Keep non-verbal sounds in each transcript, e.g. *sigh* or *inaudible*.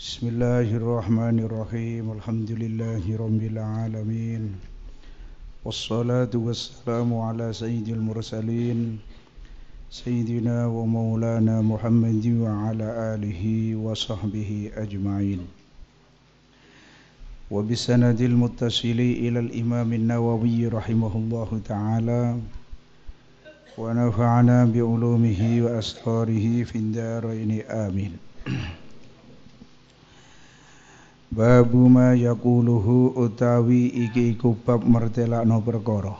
بسم الله الرحمن الرحيم الحمد لله رب العالمين والصلاة والسلام على سيد المرسلين سيدنا ومولانا محمد وعلى آله وصحبه أجمعين وبسند المتصل إلى الإمام النووي رحمه الله تعالى ونفعنا بعلومه وأسراره في الدارين آمين Babu ma yakuluhu utawi iki iku bab mertelakno perkara.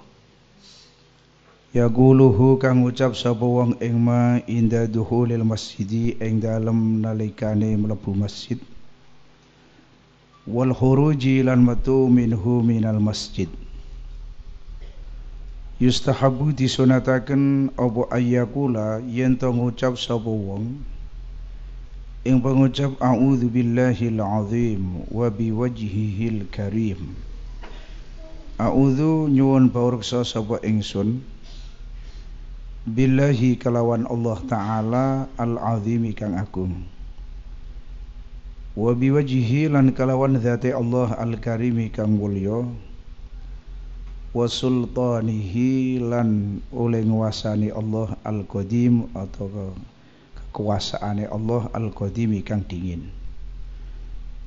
Yakuluhu kang ucap sapa wong ing ma inda duhulil masjidi ing dalem nalikane mlebu masjid. Wal khuruji lan minhu minal masjid. Yustahabu disunataken apa ayyakula yen to ngucap sapa wong yang pengucap a'udzu al azim wa biwajhihil karim a'udzu nyuwun pawreksa sapa ingsun billahi kalawan Allah taala al azim ikan agung wa biwajhi lan kalawan zati Allah al karim ikan mulya wa sultanihi lan oleh wasani Allah al qadim atau kuasaane Allah al-qadimi kang dingin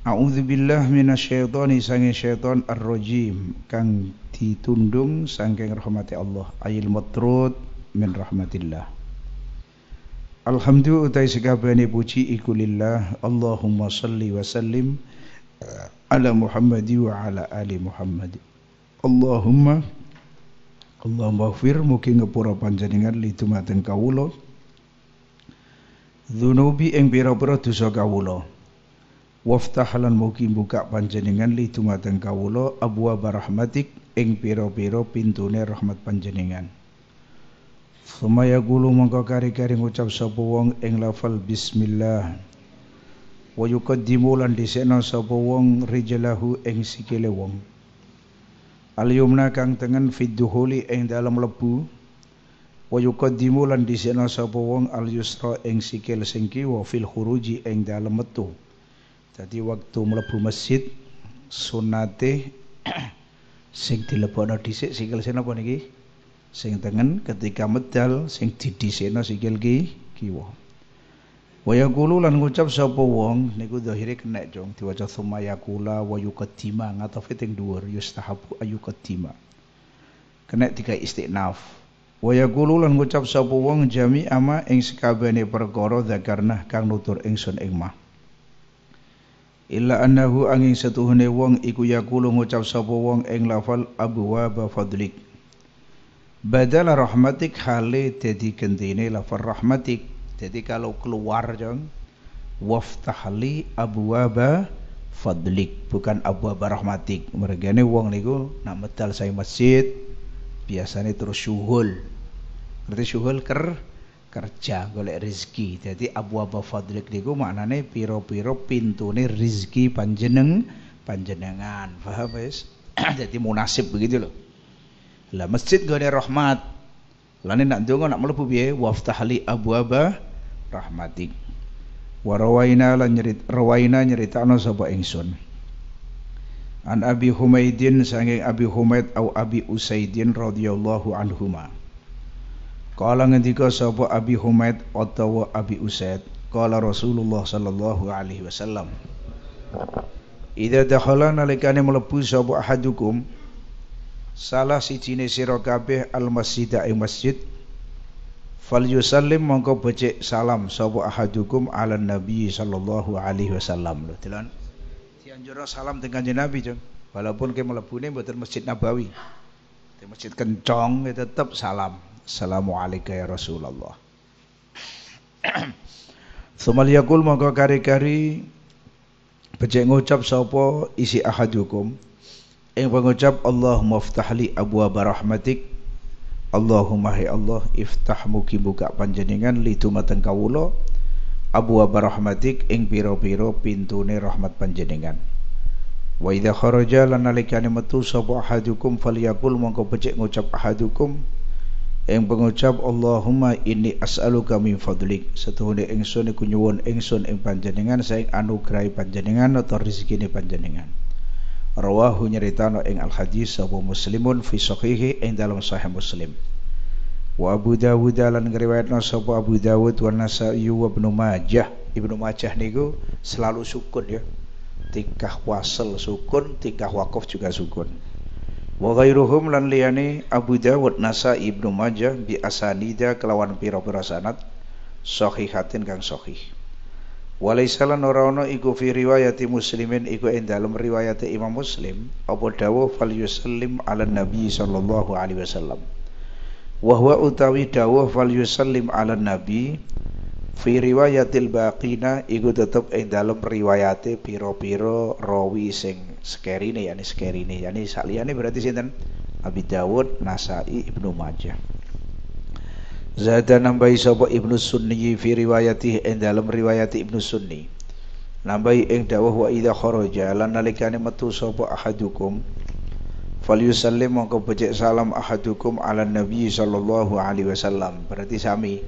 A'udzubillah minasyaitoni sange syaiton ar-rajim kang ditundung sangking rahmati Allah ayil matrud min rahmatillah Alhamdulillah utai sekabani puji iku lillah Allahumma salli wa sallim eh, ala Muhammadi wa ala ali Muhammad Allahumma Allahumma fir mugi ngepura panjenengan li dumateng kawula dzunubi ing pira-pira dosa kawula waftah lan mugi buka panjenengan li dumateng kawula abwaab barahmatik ing pira-pira pintune rahmat panjenengan Sumaya gulu mongko kari-kari ngucap sapa wong ing lafal bismillah wa yuqaddimu lan dhisikna sapa wong rijalahu ing sikile wong al yumna kang tengen fid ing dalam lebu wa yuqaddimu lan dhisikna sapa wong al yusra ing sikil sing kiwa fil khuruji ing dalem metu dadi waktu mlebu masjid sunate *clears throat* sing dilebokno dhisik sikil sing apa niki sing tengen ketika medal sing didhisikna sikil ki kiwa wa yaqulu lan ngucap sapa wong niku zahire kena jong diwaca summa yaqula wa yuqaddima ngatafe teng dhuwur yustahabu ayu qaddima kena tiga istinaf wa yaqulu lan ngucap sapa wong jami'a ma ing sekabehane perkara zakarnah kang nutur ingsun ing mah illa annahu angin setuhune wong iku yaqulu ngucap sapa wong ing lafal abwaaba fadlik badala rahmatik hale dadi gentine lafal rahmatik jadi kalau keluar jong waftahli abwaaba fadlik bukan abwaaba rahmatik mergane wong niku nak medal saya masjid biasanya terus syuhul berarti syuhul ker kerja golek rezeki jadi abu abu fadlik niku maknane piro piro pintu nih rezeki panjeneng panjenengan paham wis *clears throat* jadi munasib begitu loh lah masjid golek rahmat nih nak dongo nak melebu biye waftahli abu aba rahmatik warawaina lan nyerit rawaina nyerita ana sapa engson an Abi Humaidin sanging Abi Humaid au Abi Usaidin radhiyallahu anhuma Kala ngendika sapa Abi Humaid utawa Abi Usaid kala Rasulullah sallallahu alaihi wasallam Idza dakhala nalikane mlebu sapa ahadukum salah sijine sira kabeh al masjid ing masjid fal yusallim mongko becik salam sapa ahadukum ala nabi sallallahu alaihi wasallam lho dianjur salam dengan kanjeng Nabi, Jung. Walaupun ke mlebu ne mboten Masjid Nabawi. Di Masjid kencang ya tetap salam. Assalamualaikum ya Rasulullah. Sumal *coughs* yakul monggo kari-kari becik ngucap saupo isi ahadukum. Ing pengucap Allahumma ftahli abwa rahmatik. Allahumma hi Allah iftah mugi buka panjenengan li tumateng kawula Abu Abba Rahmatik ing piro-piro pintune rahmat panjenengan Wa idha kharaja lanalikani matu sabu ahadukum faliyakul mongko becik ngucap ahadukum Ing pengucap Allahumma inni asalu kami fadlik Setuhuni ingsun iku nyewon ingsun ing panjenengan Saing anugerai panjenengan atau rizkini panjenengan Rawahu nyeritano ing al-hadis sabu muslimun fi sahihi ing dalam sahih Muslim wa Abu Dawud lan ngriwayatna sapa Abu Dawud wa Nasa'i wa Ibnu Majah Ibnu Majah niku selalu sukun ya tingkah wasel sukun tingkah wakaf juga sukun wa ghairuhum lan liyane Abu Dawud Nasa'i Ibnu Majah bi asanida kelawan pira-pira sanad sahihatin kang sahih Walaisalan ora ana iku fi riwayati muslimin iku ing dalem riwayate Imam Muslim apa dawuh fal Yuslim ala Nabi sallallahu alaihi wasallam Wahwa utawi dawuh fal yusallim ala nabi Fi riwayatil baqina iku tetep ing dalem riwayate piro-piro rawi sing sekerine yani sekerine yani saliyane berarti sinten Abi Dawud, Nasai, Ibnu Majah. Zada nambahi sapa Ibnu Sunni fi riwayati ing dalem riwayati Ibnu Sunni. Nambahi ing dawuh wa idza kharaja lan nalikane metu sapa ahadukum falyusallim mongko becik salam ahadukum ala nabi sallallahu alaihi wasallam berarti sami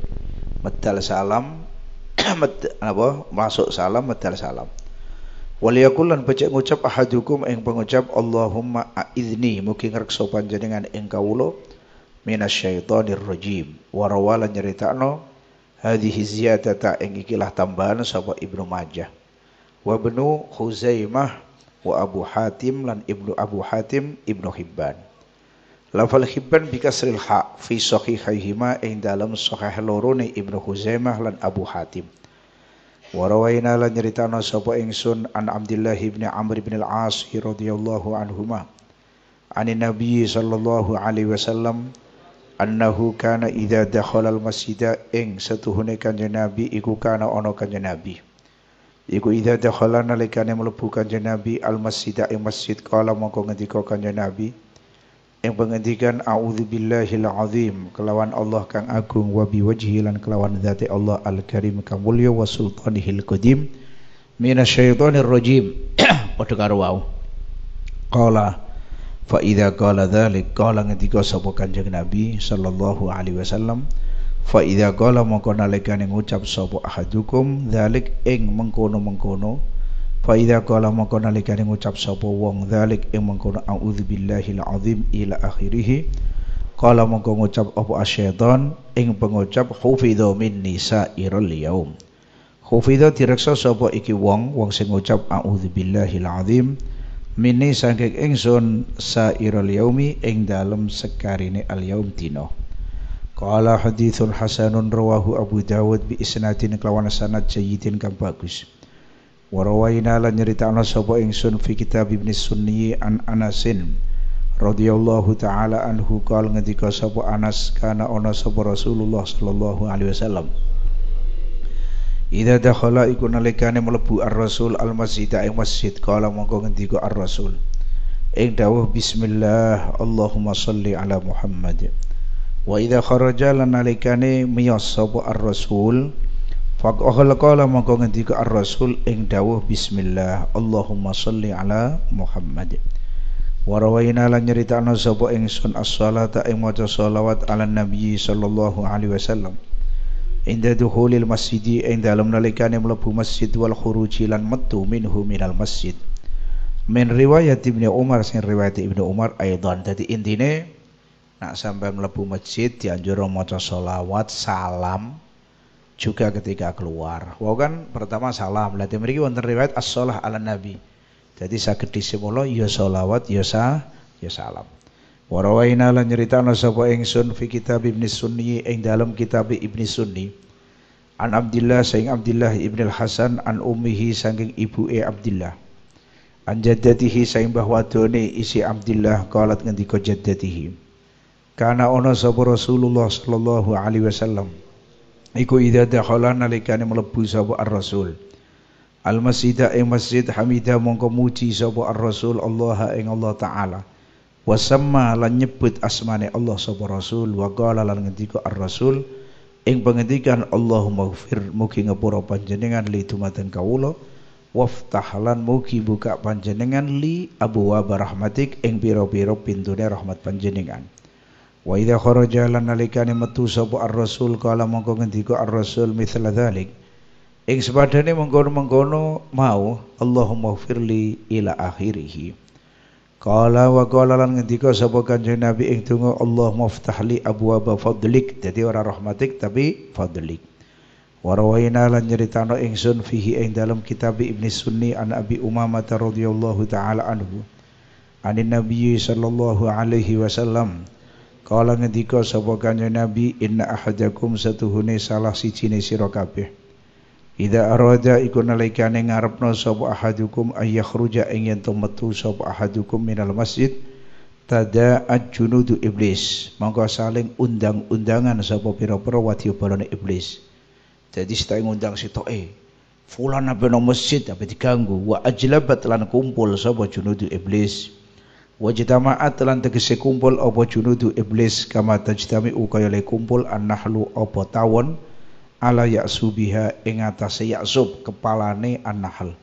medal salam *clears throat* med, apa masuk salam medal salam waliyakul lan becik ngucap ahadukum ing pengucap Allahumma aizni mugi ngrekso panjenengan ing kawula minasyaitonir rajim warawalan nyeritakno hadhihi ziyadata ing ikilah tambahan sapa Ibnu Majah wa Ibnu Khuzaimah wa Abu Hatim lan Ibnu Abu Hatim Ibnu Hibban. Lafal Hibban bi kasril ha fi sahihaihima ing dalam sahih loro ni Ibnu Huzaimah lan Abu Hatim. Wa rawaina lan nyeritana sapa ingsun an Abdullah ibn Amr ibn al-As radhiyallahu anhuma. Ani Nabi sallallahu alaihi wasallam annahu kana idza dakhala al-masjida ing setuhune kanjeng Nabi iku kana ana kanjeng Nabi. Iku idha dakhala nalikane melebu kanjeng Nabi al-Masjid ing Masjid kala mongko ngendika kanjeng Nabi ing pengendikan a'udzubillahil azim kelawan Allah kang agung wabi biwajhi lan kelawan zati Allah al-Karim kang mulya wa sultanihil qadim minasyaitonir rajim *clears throat* padha karo wau qala fa idza kala dzalik qala ngendika sapa kanjeng Nabi sallallahu alaihi wasallam fa idza qala mongko nalikane ngucap sapa ahadukum dzalik ing mengkono-mengkono fa idza qala mongko nalikane ngucap sapa wong dzalik ing mengkono audzubillahil azim ila akhirih qala mongko ngucap apa asyaiton ing pengucap hufidha minni sairul yaum hufidha direksa sapa iki wong wong sing ngucap audzubillahil azim minni saking ingsun sairul yaumi ing dalem sekarine al yaum dina Qala hadithun hasanun rawahu Abu Dawud bi isnadin kelawan sanad jayyidin kang bagus. Wa rawaina lan nyeritakna sapa ingsun fi kitab Ibnu Sunni an Anasin radhiyallahu taala anhu qal ngendika sapa Anas kana ana sapa Rasulullah sallallahu alaihi wasallam. Idza dakhala iku nalikane mlebu ar-Rasul al-masjid ing masjid kala mongko ngendika ar-Rasul. Ing dawuh bismillah Allahumma shalli ala Muhammad wa idza kharaja lan nalikane miyas sapa ar-rasul faqahal qala mongko ngendika ar-rasul ing dawuh bismillah Allahumma shalli ala Muhammad wa rawaina lan nyeritakno sapa ingsun as-salata ing maca shalawat ala nabi sallallahu alaihi wasallam inda dukhulil masjid ing dalem nalikane mlebu masjid wal khuruji lan metu minhu minal masjid min riwayat Ibnu Umar sing riwayat Ibnu Umar aidan dadi intine nak sampai melebu masjid dianjur maca sholawat salam juga ketika keluar wau kan pertama salam lati mriki wonten riwayat as-shalah ala nabi jadi saged disimula ya solawat ya sa ya salam Warawaina lan nyeritana sapa ingsun fi kitab Ibnu Sunni ing dalam kitab Ibnu Sunni An Abdillah saing Abdillah Ibnu Hasan an ummihi saking ibuke Abdillah An jaddatihi saing bahwadone isi Abdillah qalat ngendika jaddatihi karena ono sapa Rasulullah sallallahu alaihi wasallam iku idza dakhala nalikane mlebu sapa ar-rasul al masjid ing e masjid hamida mongko muji sapa ar-rasul Allah ing Allah taala wasamma lan nyebut asmane Allah sapa rasul wa qala lan ngendika ar-rasul ing pengendikan Allahumma ghfir mugi ngepura panjenengan li dumateng kawula waftah lan mugi buka panjenengan li abwa rahmatik ing pira-pira pintune rahmat panjenengan Wa idza kharaja lan nalikane metu sapa ar-rasul kala mongko ngendika ar-rasul mithla dzalik. Ing sepadane mengkono-mengkono mau Allahumma firli ila akhirih. Kala wa kala lan ngendika sapa kanjeng Nabi ing donga Allahumma ftah li fadlik. Dadi ora rahmatik tapi fadlik. Wa rawaina lan nyeritano ingsun fihi ing dalam kitab Ibnu Sunni an Abi Umamah radhiyallahu taala anhu. Anin Nabi sallallahu alaihi wasallam. Kala ngendika sapa kanjeng Nabi inna ahadakum satuhune salah sijine sira kabeh. Ida arada iku nalikane ngarepno sapa ahadukum ayakhruja ing yen metu sapa ahadukum minal masjid tada ajunudu iblis mongko saling undang-undangan sapa pira-pira wadya balane iblis. Jadi sita ngundang sitoke fulan nabi nang masjid tapi diganggu wa ajlabat lan kumpul sapa junudu iblis. Wajdama'at telan tegese kumpul apa junudu iblis kama tajdami'u kaya le kumpul annahlu apa tawon ala yaksubiha ing atase yaksub kepalane annahl.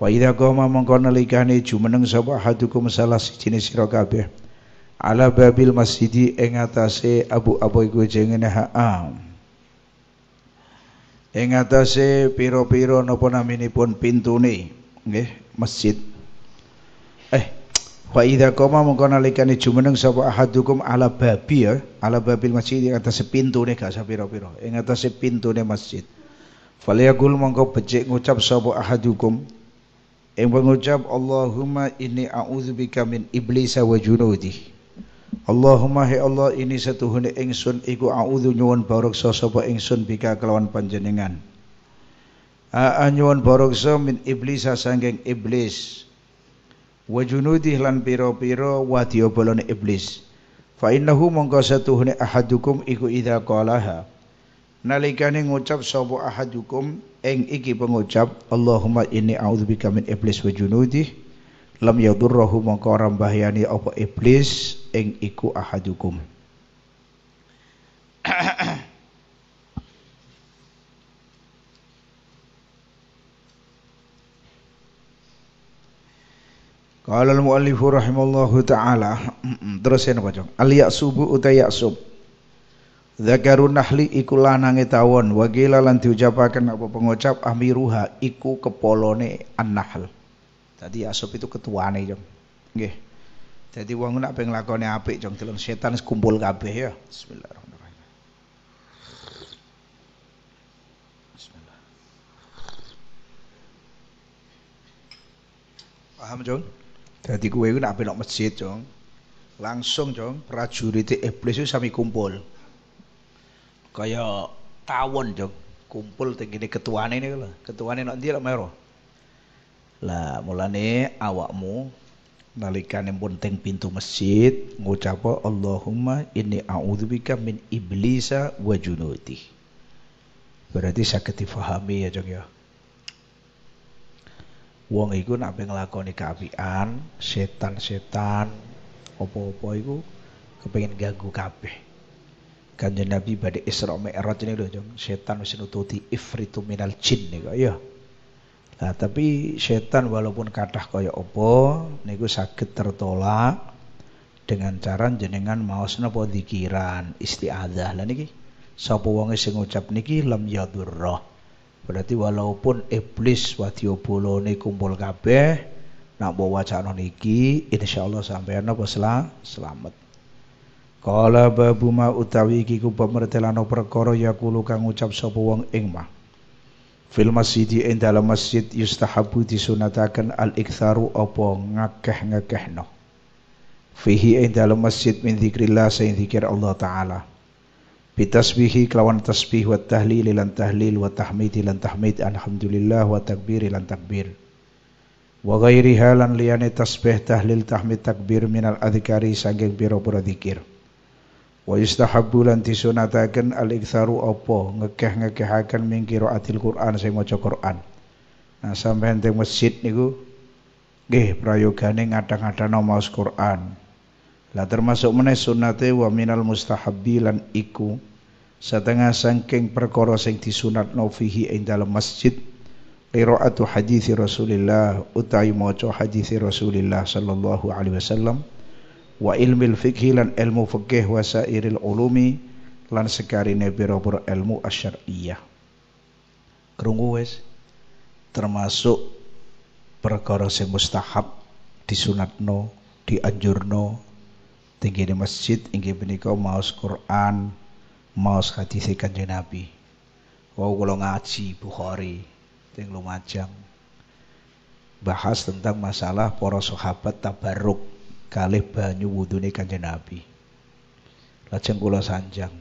Fa idza qama mongko nalikane jumeneng sapa hadukum salah siji sira kabeh. Ala babil masjidi ing atase abu-abu iku jengene ha'a. Ing atase pira-pira napa naminipun pintune nggih masjid. Eh Wa idza qoma mongko nalikane jumeneng sapa ahadukum ala babi ya, ala babil masjid ing atas pintune gak sapira-pira, ing atas pintune masjid. Falyagul mongko becik ngucap sapa ahadukum ing pengucap Allahumma inni a'udzubika min iblis wa junudi. Allahumma he Allah ini satu satuhune ingsun iku a'udzu nyuwun barok sapa ingsun bika kelawan panjenengan. A'a nyuwun barok min iblis sanggeng iblis. iblis. wa junudih lan piro wa wadya iblis fa innahu mongko satuhune ahadukum iku idza qalaha nalikane ngucap sapa ahadukum ing iki pengucap Allahumma inni a'udzubika min iblis wa junudih lam yadurruhu mongko ora mbahyani apa iblis ing iku ahadukum *clears throat* Qala al-muallifu rahimallahu taala terus yen waca al yasubu uta yasub Zakarun nahli iku lanange tawon wa gila lan diucapaken apa pengocap amiruha iku kepolone an-nahl. Dadi yasub itu ketuane, Jong. Nggih. Dadi wong nak ping lakone apik, Jong, deleng setan kumpul kabeh ya. Bismillahirrahmanirrahim. Bismillah. Paham, Jong? Dadi kowe iku nak belok masjid, Jong. Langsung, Jong, prajurit iblis itu sami kumpul. Kaya tawon, Jong. Kumpul teng kene ketuane niku lho. Ketuane nak ndi lah meroh, Lah mulane awakmu nalikan yang teng pintu masjid ngucap Allahumma inni a'udzubika min iblisa wa Berarti sakit difahami ya, Jong ya wong iku nak pengen nglakoni kaapian, setan-setan opo opo iku kepengin ganggu kabeh. Kanjeng Nabi badhe Isra Mi'raj ini lho, Jong. Setan wis nututi ifritu minal jin niku ya. Nah, tapi setan walaupun kathah kaya apa niku sakit tertolak dengan cara jenengan maos napa dzikiran, isti'adzah. Lah niki sapa wonge sing ngucap niki lam yadurrah Berarti walaupun iblis wadyabolone kumpul kabeh nak bawa wacana niki insyaallah sampeyan napa selamat. Kala babu ma utawi iki ku pemertelano perkara yakulu kang ucap sapa wong ing mah. Fil masjid ing dalam masjid yustahabu disunataken al iktharu apa ngakeh-ngakehno. Fihi ing dalam masjid min dzikrillah sing dzikir Allah taala bitasbihi kelawan tasbih wa tahlil lan tahlil wa tahmid lan tahmid alhamdulillah wa takbir lan takbir wa ghairiha lan liyane tasbih tahlil tahmid takbir minal adhikari saking biro pira dikir wa yustahabbu lan disunataken al iktharu apa ngekeh-ngekehaken min atil Qur'an sing maca Qur'an nah sampai nanti masjid niku gih prayogane ngadang-adang maos Qur'an lah termasuk meneh sunnate wa minal mustahabbi lan iku setengah sangking perkara sing disunat fihi ing dalam masjid qiraatu hadis Rasulillah utai maca hadis Rasulillah sallallahu alaihi wasallam wa ilmil fikhi lan ilmu fikih wa sairil ulumi lan sekarine biro-biro ilmu asyariyah Kerungu wis termasuk perkara sing mustahab disunatno dianjurno tinggi di masjid inggih punika maos Quran maos hadis kanjeng Nabi. Wau kula ngaji Bukhari teng Lumajang. Bahas tentang masalah para sahabat tabarruk kalih banyu wudune kanjeng Nabi. Lajeng kula sanjang.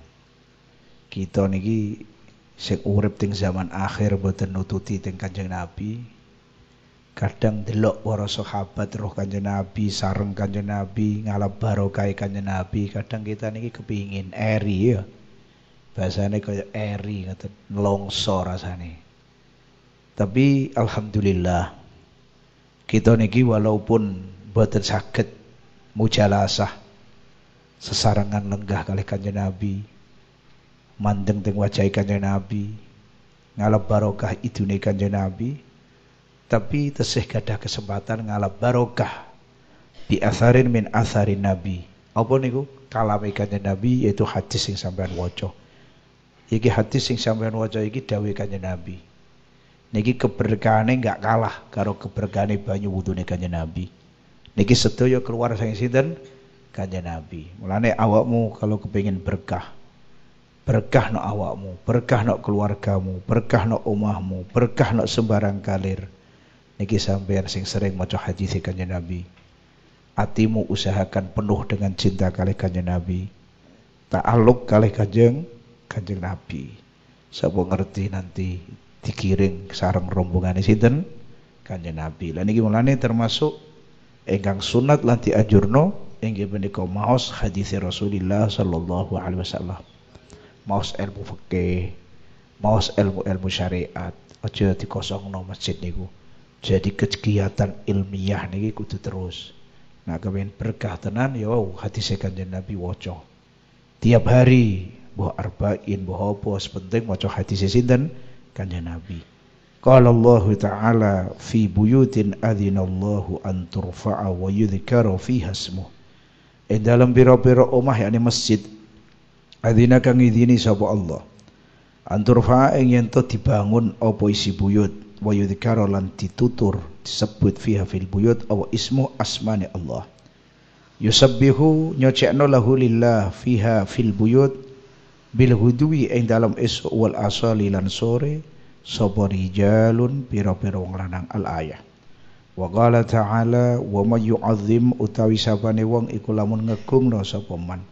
Kita niki sing urip teng zaman akhir boten nututi teng kanjeng Nabi, kadang delok para sahabat roh kanjeng Nabi sareng kanjeng Nabi ngalap barokai kanjeng Nabi kadang kita niki kepingin eri ya bahasane kayak eri kata nelongso rasanya tapi alhamdulillah kita niki walaupun boten sakit mujalasah sesarangan lenggah kali kanjeng Nabi mandeng teng wajah kanjeng Nabi ngalap barokah nih kanjeng Nabi tapi tesih gadah kesempatan ngalap barokah bi asarin min asarin Nabi apa niku kalame kanjeng Nabi yaitu hadis yang sampean waca Iki hadis sing sampean waca iki dawuh Kanjeng Nabi. Niki keberkahane nggak kalah karo keberkahane banyu wudune Kanjeng Nabi. Niki sedaya keluar saking sinten? Kanjeng Nabi. Mulane awakmu kalau kepengin berkah, berkah no awakmu, berkah no keluargamu, berkah no omahmu, berkah no sembarang kalir. Niki sampean sing sering maca hadis e kanjeng Nabi. Atimu usahakan penuh dengan cinta kali kanjeng Nabi. Ta'aluk kali kanjeng kanjeng Nabi. Sapa ngerti nanti dikiring sarang rombongane sinten? Kanjeng Nabi. Lan iki mulane termasuk enggang sunat lan diajurno inggih punika maos hadis Rasulullah sallallahu alaihi wasallam. Maos ilmu fikih, maos ilmu-ilmu syariat. Aja dikosongno masjid niku. Jadi kegiatan ilmiah niki kudu terus. Nah kemudian berkah tenan ya wow, hadis kanjeng Nabi waca. Tiap hari buah arba'in buah apa penting maca hadis sinten kanjeng Nabi Qala Allah Ta'ala fi buyutin adzinallahu an turfa'a wa yudhkara fiha ismuh. Ing dalam pira-pira omah yakni masjid adzina kang idini sapa Allah. An turfa'a ing yen dibangun apa isi buyut wa yudhkara lan ditutur disebut fiha fil buyut aw ismu asmani Allah. Yusabbihu nyocekno lahu lillah fiha fil buyut bil hudwi ing dalam esuk wal asali lan sore sapa rijalun pira-pira wong lanang al ayah wa qala ta'ala wa may yu'azzim utawi sapane wong iku lamun ngegungno sapa man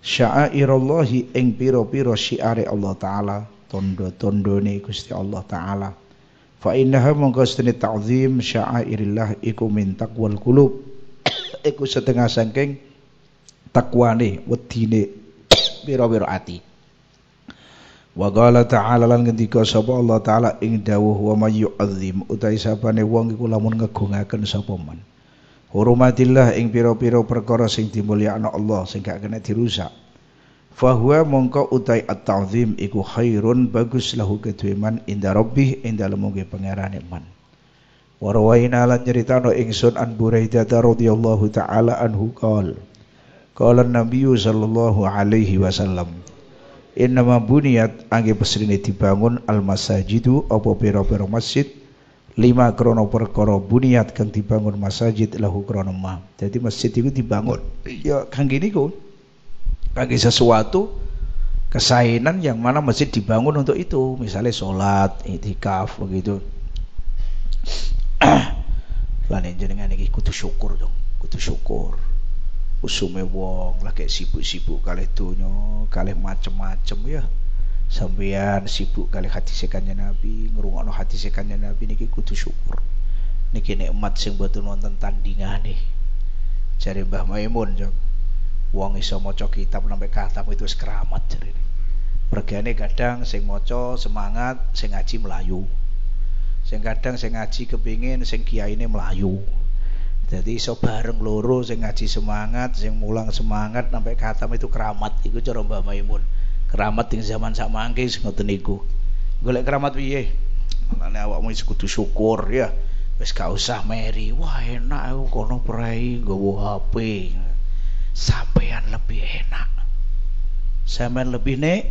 sya'airallahi ing pira-pira syiare Allah taala tondo-tondone Gusti Allah taala fa innaha mongko sedene ta'zim sya'airillah iku min taqwal qulub *coughs* iku setengah saking takwane wedine *coughs* pira-pira ati Wa qala ta'ala lan ngendika sapa Allah taala ing dawuh wa may yu'azzim utai sapane wong iku lamun ngegungaken sapa man. Hurumatillah ing pira-pira perkara sing dimulyakno Allah sing gak kena dirusak. Fahuwa mongko utai at-ta'zim iku khairun bagus lahu kedue man inda rabbih ing dalem mungke pangerane man. Warwaina lan nyeritano ingsun an Buraidah radhiyallahu taala anhu kal. Qala an-nabiyyu sallallahu alaihi wasallam. Innama buniyat angge pesrine dibangun al masajidu opo pira-pira masjid lima krono perkara buniyat kang dibangun masjid lahu krono ma. Jadi masjid itu dibangun ya kang gini kok kangge sesuatu kesainan yang mana masjid dibangun untuk itu misalnya sholat itikaf begitu *clears throat* lan jenengan ini kutu syukur dong kutu syukur usume wong lagi sibuk-sibuk kalih donya kali macem-macem ya sampeyan sibuk kali hati sekanya Nabi ngrungokno hati sekanya Nabi niki kudu syukur niki nikmat sing nonton tandingan nih cari Mbah Maimun jok wong iso maca kitab nampe katam itu wis keramat jare pergane kadang sing maca semangat sing ngaji melayu sing kadang sing ngaji kepingin sing ini melayu jadi iso bareng loro sing ngaji semangat sing mulang semangat sampai khatam itu keramat iku cara Mbah Maimun keramat yang zaman sak mangke ngoten niku golek keramat piye makane awakmu wis kudu syukur ya wis gak usah meri wah enak aku kono prei nggowo HP sampean lebih enak sampean lebih nek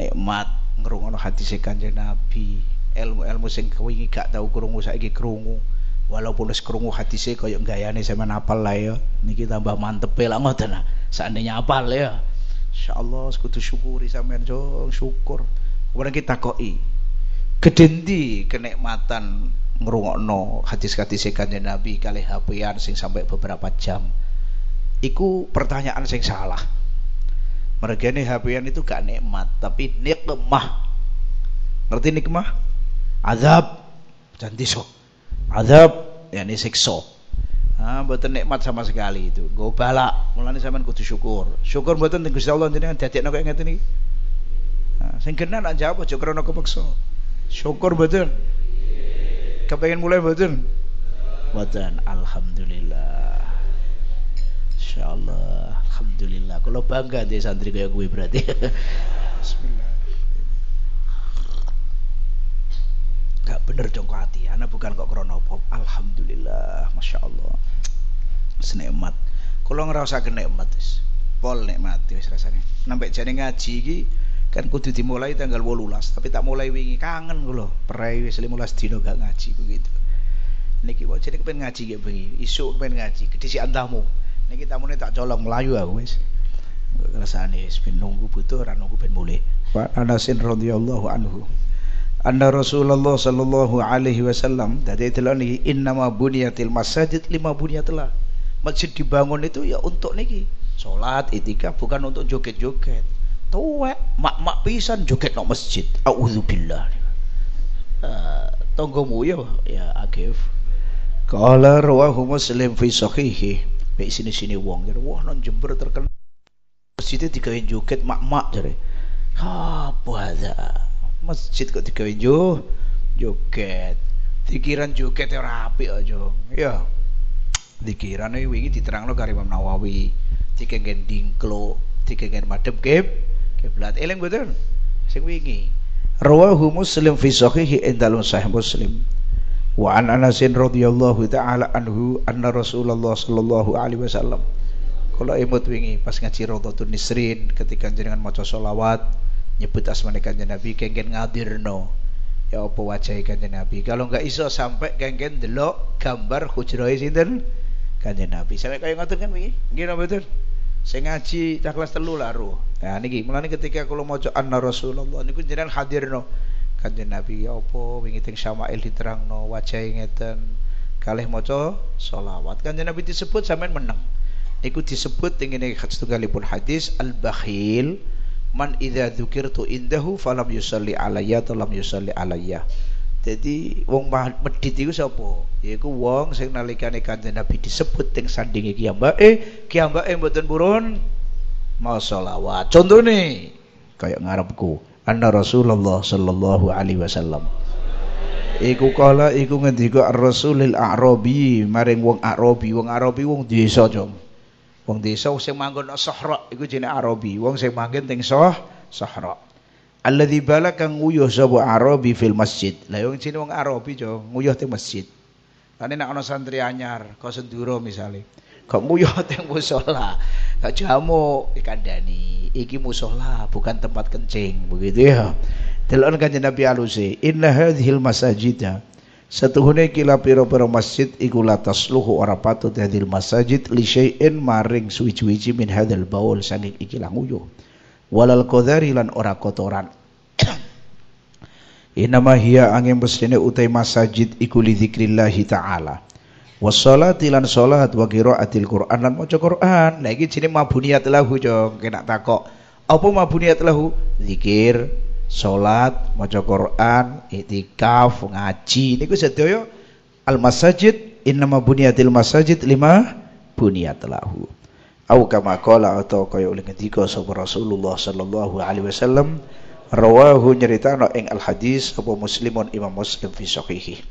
nikmat ngrungokno hati kanjeng Nabi ilmu-ilmu sing kowe gak tau krungu saiki krungu walaupun wis krungu hadise kaya gayane sampean apal lah ya niki tambah mantep e lah ngoten seandainya apal ya insyaallah kudu syukuri sampean jong syukur kemudian kita koi gedendi kenikmatan ngrungokno hadis-hadis kanjeng Nabi kali HP-an sing sampai beberapa jam iku pertanyaan sing salah mereka ini hp itu gak nikmat tapi nikmah ngerti nikmah azab dan disok azab yakni siksa ah mboten nikmat sama sekali itu go balak mulane sampean kudu syukur syukur mboten teng Gusti Allah jenengan dadekno kaya ngeten iki nah, sing nak jawab syukur krana kepeksa syukur mboten kepengen mulai mboten mboten alhamdulillah insya Allah, alhamdulillah kalau bangga deh santri kayak gue berarti *laughs* bismillah gak bener jongko hati anak bukan kok kronopop alhamdulillah masya allah senikmat kalau ngerasa kenikmat is pol nikmati wis rasanya nampak jadi ngaji ki kan kudu dimulai tanggal wolulas tapi tak mulai wingi kangen loh, perai wis lima dino gak ngaji begitu niki wae jadi kepen ngaji gak bengi isuk kepen ngaji kedisi antamu niki tamu tak colong melayu aku wis rasane wis nunggu butuh ora nunggu ben mulih sin anasin radhiyallahu anhu anna Rasulullah sallallahu alaihi wasallam dari itulah niki innama buniyatil masajid lima buniyatlah masjid dibangun itu ya untuk niki salat itikaf bukan untuk joget-joget tuwek mak-mak pisan joget nang masjid auzubillah uh, tonggomu ya ya agif qala rawahu muslim fi sahihi Baik sini-sini wong jadi wah non jember terkenal masjidnya digawe joget mak-mak jare apa hadza masjid kok digawe jo joget pikiran joget ya rapi aja ya pikiran iki wingi lo karo Imam Nawawi dikengken dingklo dikengken madhep kep kiblat eleng eh, mboten sing wingi rawahu muslim fi sahihi indalun sahih muslim wa an Anas radhiyallahu taala anhu anna Rasulullah sallallahu alaihi wasallam kalau imut wingi pas ngaji Rawdatul Nisrin ketika jenengan maca selawat nyebut asmane kanjeng Nabi kengken ngadirno ya apa wajah kanjeng Nabi kalau nggak iso sampai kengken delok gambar hujrahe sinten kanjeng Nabi sampai kaya ngoten kan wingi nggih napa betul sing ngaji cah kelas 3 laru nah niki mulane ketika kula maca anna Rasulullah niku jenengan hadirno kanjeng Nabi ya apa wingi teng Syama'il diterangno wajahe ngeten kalih maca selawat kanjeng Nabi disebut sampean menang niku disebut teng ngene setunggalipun hadis al-bakhil man idza dzukirtu indahu falam yusalli alayya atau lam yusalli alayya jadi wong medit iku sapa yaiku wong sing nalikane kanjeng Nabi disebut teng sandinge ki mbake ki mbake mboten purun masolawat contone kaya ngarepku anna Rasulullah sallallahu alaihi wasallam Iku kala iku ngendika Rasulil Arabi maring wong Arabi wong Arabi wong desa, Jong. Wong desa sing manggon nang sahra iku jenenge Arabi. Wong sing manggon teng sah sahra. Alladzi bala kang nguyuh sapa Arabi fil masjid. Lah wong sini wong Arabi jo nguyuh teng masjid. Kane nek ana santri anyar, kok senduro misale. Kok nguyuh *laughs* teng musala. Kok jamu dikandani. Iki musala bukan tempat kencing, begitu ya. Delon kanjeng Nabi aluse, inna hadhil masajida Setuhune kila piro-piro masjid iku latas luhu ora patut hadil masjid li syai'in maring suwi-suwi min hadil baul saking ikilang uyuh. Walal kodari lan ora kotoran. *clears throat* Inama hiya angin besine utai masjid iku li zikrillahi ta'ala. Wassalati lan salat wa qiraatil Qur'an lan maca Qur'an. Nah iki jenenge mabuniyat lahu, Jong. Kenak takok. Apa mabuniyat lahu? Zikir, salat, maca Quran, itikaf, ngaji niku sedaya al masajid innama buniyatil masajid lima buniyat lahu. Au kama qala atau kaya oleh ngendika sapa Rasulullah sallallahu alaihi wasallam rawahu no ing al hadis apa muslimun Imam Muslim fi sahihi.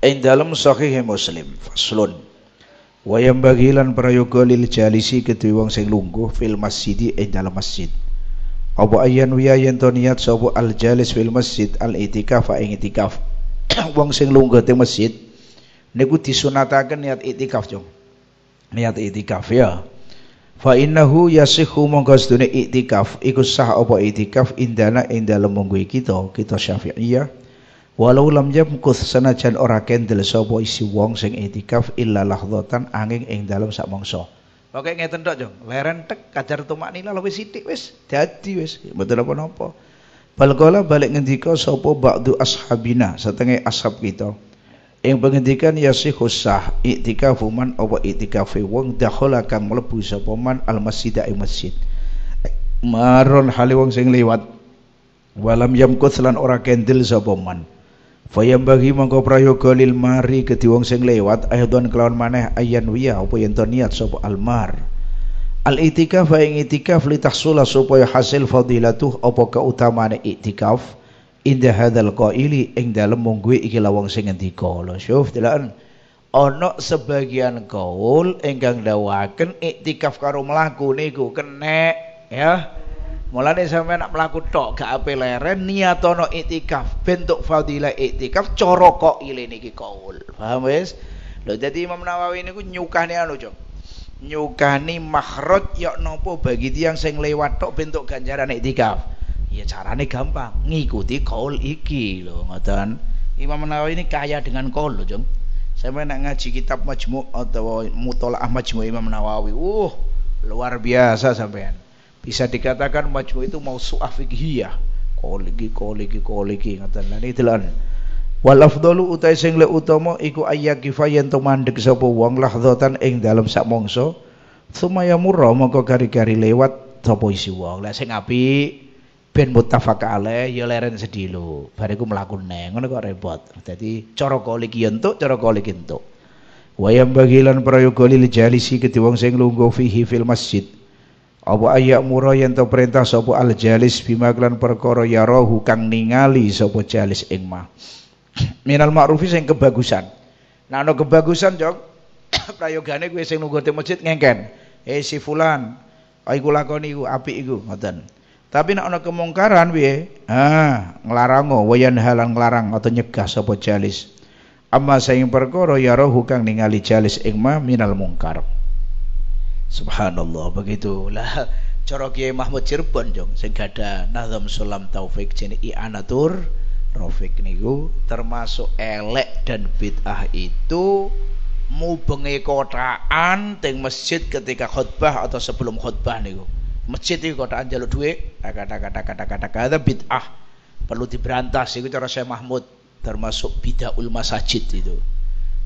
Ing dalam sahih Muslim faslun Wayang bagilan prayoga lil jalisi kedua wong sing lungguh fil masjid ing dalam masjid. Apa ayyan wiya yen to niat sapa al jalis fil masjid al itikaf ing itikaf. *coughs* Wong sing lunggah te masjid niku disunataken niat itikaf, Jung. Niat itikaf ya. Fa innahu yasihu monggo sedune itikaf iku sah apa itikaf indana ing dalem kito kita, kita Syafi'iyah. Walau lam yamkuth jan ora kendel sapa isi wong sing itikaf illa lahdatan angin ing dalem sak mongso. Oke ngeten tok, Jong. Leren tek kajar tumaknina lebih sithik wis dadi wis mboten apa-apa. Balqala balik ngendika sapa ba'du ashabina, setengah ashab kita. Yang pengendikan si sah iktikafu man apa iktikafi wong dakhala kang mlebu sapa man al masjid ing masjid. Maron hale wong sing liwat walam yamkut lan ora kendil sapa man. Fayam bagi mongko prayoga lil mari kedhi wong sing lewat aidon kelawan maneh ayan wiya apa yen to niat sapa almar. Al itikaf ing itikaf li tahsula supaya hasil fadilatuh apa keutamane itikaf inda hadzal qaili ing dalem mung kuwi iki lawang sing ngendika lho syuf delan ana sebagian kaul ingkang dawaken itikaf karo mlaku niku kenek ya Mulane sampe nak mlaku tok gak ape leren niatono itikaf bentuk fadilah itikaf cara kok ile niki kaul. Paham wis? Lho dadi Imam Nawawi niku nyukane anu, Cuk. Nyukani makhraj yok nopo bagi tiang sing lewat tok bentuk ganjaran itikaf. Ya carane gampang, ngikuti kaul iki lho ngoten. Imam Nawawi ini kaya dengan kaul lho, Cuk. Sampe nak ngaji kitab Majmu' atau Mutolaah Majmu' Imam Nawawi. Uh, luar biasa sampean bisa dikatakan majmu itu mau suah fikhiyah kolegi kolegi kolegi ngatan lan itilan wal afdalu utai sing le utama iku ayyakifa kifayen to mandeg sapa wong eng ing dalem sak mangsa sumaya murah moko gari-gari lewat sapa isi wong lah sing apik ben muttafaq alaih ya leren sedilo bariku mlaku neng ngono kok repot dadi cara kolegi ya entuk cara kolegi entuk wayam bagilan prayoga lil jalisi keti wong sing lungguh fihi fil masjid apa ayak murah yang to perintah sopo al jalis bimaklan kelan perkara yarahu kang ningali sopo jalis ing ma. *clears throat* Minal ma'rufi sing kebagusan. Nah ana kebagusan jok *clears throat* prayogane gue sing nunggu masjid ngengken. Eh si fulan, oh, iku lakoni iku api iku ngoten. Tapi nak ana kemungkaran piye? Ah, nglarango wayan halang ngelarang atau nyegah sopo jalis. Amma saing perkara yarahu kang ningali jalis ing ma minal mungkar. Subhanallah begitu lah cara Kiai Mahmud Cirebon jong sing gadah Nazam Sulam Taufik jeneng I'anatur Rafiq niku termasuk elek dan bid'ah itu mubengi kotaan teng masjid ketika khutbah atau sebelum khutbah niku masjid itu kotaan jalur duit nah, kata kata kata kata bid'ah perlu diberantas itu cara Mahmud termasuk bid'ah sajid itu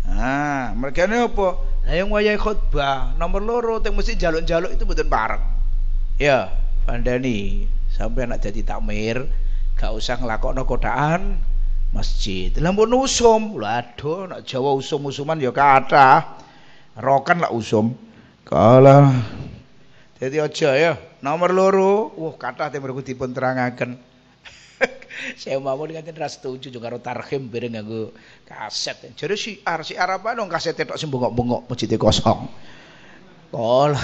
Nah, ini apa? Lah yang wayahe khotbah nomor loro teng mesti jaluk-jaluk itu betul bareng. Ya, pandani sampai anak jadi takmir gak usah nglakokno kodaan masjid. Lah usum, lho nak Jawa usum-usuman ya kata Rokan lah usum. Kalah. Jadi aja ya, nomor loro, wah kathah tembe dipun terangaken saya mawon ngaten ra tujuh juga karo tarhim bareng nganggo kaset. Jare si siar apa dong anu kaset tok sing bengok-bengok masjid kosong. Kol.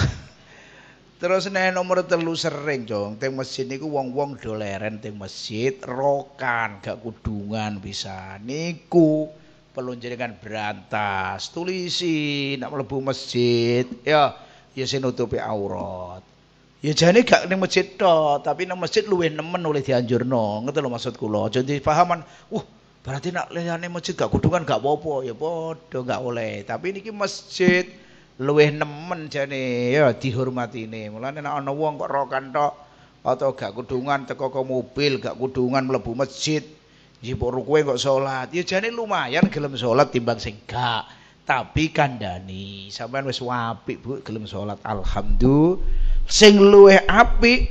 Terus nek nomor terlalu sering dong, teng masjid niku wong-wong doleren teng masjid, rokan, gak kudungan bisa. Niku perlu jenengan berantas, tulisi nak mlebu masjid, ya ya sing nutupi aurat. Ya jane gak ning masjid tok, tapi nang masjid luwih nemen oleh dianjurno. Ngerti lho maksud kula. Jadi pahaman uh berarti nak liyane masjid gak kudungan gak apa-apa, ya padha gak oleh. Tapi niki masjid luwih nemen jane ya dihormatine. Mulane nek ana wong kok rokan tok atau gak kudungan teko ke mobil, gak kudungan mlebu masjid, jipuk rukwe kok salat. Ya jane lumayan gelem salat timbang sing gak tapi kandani sampean wis apik Bu gelem sholat alhamdulillah sing luwih apik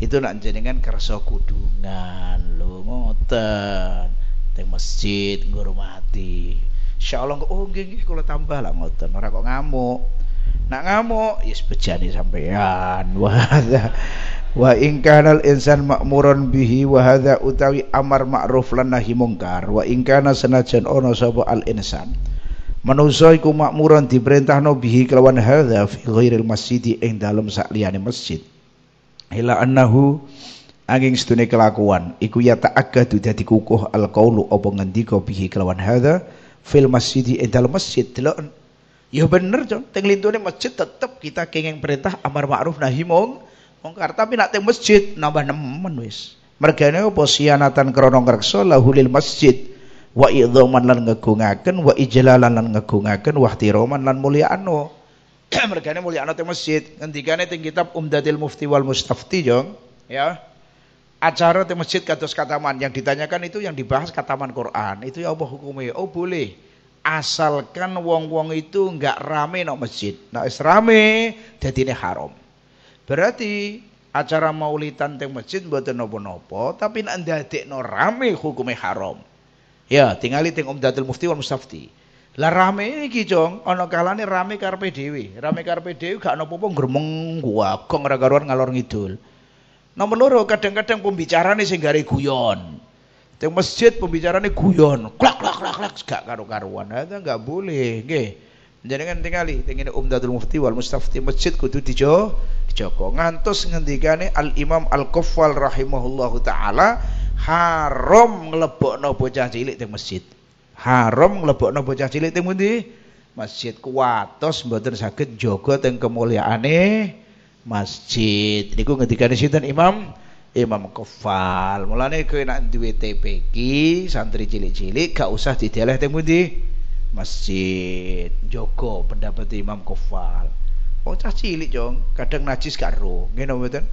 itu nak jenengan kerso kudungan lo ngoten teng masjid ngurmati insyaallah oh gini kalau tambah lah ngoten orang kok ngamuk nak ngamuk ya yes, bejani sampean *laughs* wah wa in kanal insan ma'muran bihi wa hadza utawi amar ma'ruf lan nahi mungkar wa in kana senajan ana sapa al insan Manusa iku makmuran diperintahno bihi kelawan hadza fi ghairil masjid ing dalem sakliyane masjid. Ila annahu angin sedune kelakuan iku ya ta'aggadu dadi kukuh al qaulu apa ngendika bihi kelawan hadza fil masjid ing dalem masjid delok Ya bener, Con. Teng lintune masjid tetep kita kenging perintah amar ma'ruf nahi mung mungkar, tapi nak teng masjid nambah nemen wis. Mergane apa sianatan krana ngreksa lahulil masjid wa idzaman lan ngegungaken wa ijlalan lan ngegungaken wa ihtiraman lan mulyakno *clears throat* mergane mulyaano te masjid ngendikane teng kitab Umdatil Mufti wal Mustafti jong ya acara di masjid kados kataman yang ditanyakan itu yang dibahas kataman Quran itu ya apa hukumnya oh boleh asalkan wong-wong itu nggak rame nok masjid nah is rame jadi ini haram berarti acara maulidan teng masjid buat nopo-nopo tapi nanti no rame hukumnya haram Ya, tingali teng Umdatul Mufti wal Mustafti. Lah rame iki, Jong, ana kalane rame karepe dhewe. Rame karepe dhewe gak napa-napa gremeng gua kok ora ngalor ngidul. Nomor loro kadang-kadang pembicarane sing gare guyon. Teng masjid pembicarane guyon, klak klak klak klak gak karu-karuan. Itu gak boleh, nggih. Jenengan tingali teng Umdatul Mufti wal Mustafti masjid kudu dijo dijogo. Ngantos ngendikane Al Imam Al Qaffal rahimahullahu taala haram nopo bocah cilik di masjid. Haram nopo bocah cilik teng pundi? Masjid kuatos mboten saged jaga teng kemuliaane masjid. Niku ngendikane sinten Imam Imam Kefal. Mulane kowe nak duwe TPQ santri cilik-cilik gak usah dideleh teng pundi? Masjid. Joko pendapat Imam Kefal. cah cilik, Jong, kadang najis gak ro. Ngene mboten?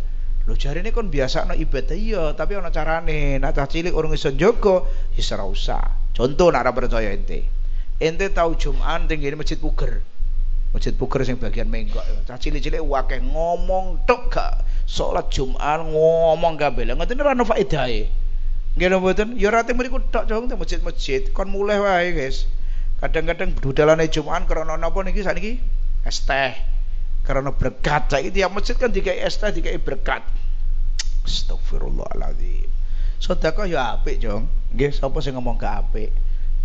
cari jarine kon no ibadah iya, tapi ana carane. Nek cah cilik orang iseng joko wis ya contoh usah. Conto nek percaya ente. Ente tau Jumat ning masjid puger. Masjid puger sing bagian menggok. Cah cilik-cilik akeh ngomong tok gak salat Jumat ngomong kabeh. Ngoten ini ono faedahe. Nggih mboten, ya ora mriku tok jong masjid-masjid kon mulai wae, guys. Kadang-kadang budalane Jumat krana nopo niki saniki? Es teh karena berkat itu yang masjid kan dikai esta dikai berkat astagfirullahaladzim sedekah ya apik jong nggih sapa sing ngomong gak apik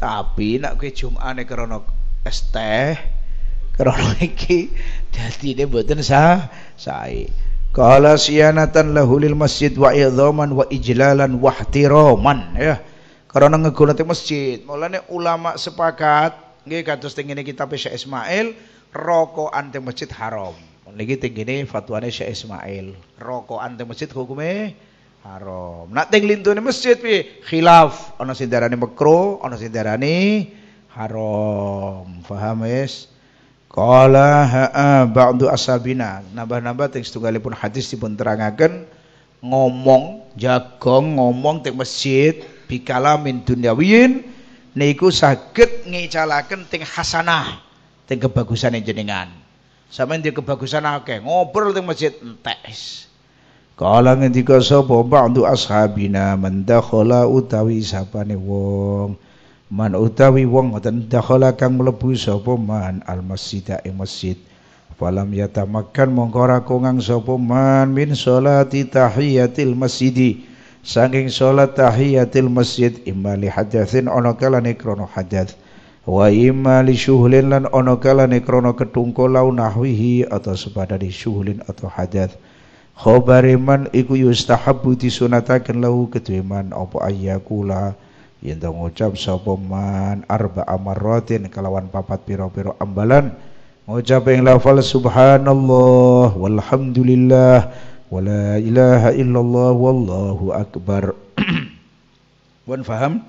tapi nak kowe jumane karena es teh karena iki dadine mboten sah sae qala siyanatan lahu lil masjid wa idhaman wa ijlalan wa ihtiraman ya karena ngegolati masjid mulane ulama sepakat nggih kados tengene ngene kitab Syekh Ismail rokokan teng Masjid Haram. Niki tinggine fatwane Syekh Ismail. Rokokan teng masjid hukumnya haram. Nak teng lintune masjid bi Khilaf. Ana sindarani darani makruh, ana haram. Faham wis? Qala ha'a ba'du asabina. Nambah-nambah teng setunggalipun hadis dipun terangaken ngomong jagong ngomong teng masjid bikalamin dunyawiyin niku saged ngicalaken teng hasanah teng kebagusane jenengan. Sampeyan di kebagusan akeh, ngobrol teng masjid entek. Kala ngendika sapa ba'du ashabina man dakhala utawi sapane wong man utawi wong ngoten dakhala kang mlebu sapa man al masjid ing masjid falam yatamakan mongko ora kongang sapa man min sholati tahiyatil masjidi saking sholat tahiyatil masjid imali hadatsin ana kalane krana hadath wa imma li syuhlin lan ono kalane krana ketungko lau nahwihi atau sepadane syuhlin atau hadas khabariman iku yustahabbu ya disunataken lahu keduman opo ayyakula yen to ngucap sapa man arba amarratin kalawan papat pira-pira ambalan ngucap yang lafal subhanallah walhamdulillah wala ilaha illallah wallahu akbar Buan *clears throat* faham?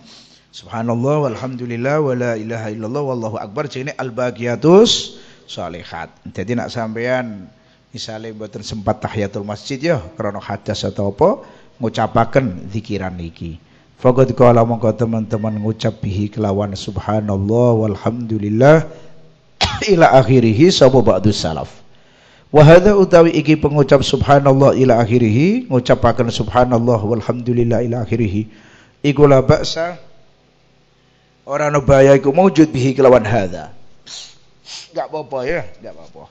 Subhanallah walhamdulillah wala ilaha illallah wallahu akbar jadi al-baqiyatus salihat. Jadi nak sampean misalnya buatan sempat tahiyatul masjid ya krono hadas atau apa ngucapaken zikiran iki. Fakat kala mongko teman-teman ngucap bihi kelawan subhanallah walhamdulillah *coughs* ila akhirih sapa ba'du salaf. Wa hadza utawi iki pengucap subhanallah ila akhirih ngucapaken subhanallah walhamdulillah ila akhirih. Iku la ba'sa Orang no bahaya iku mujud bihi kelawan hadza. Enggak apa-apa ya, enggak apa-apa.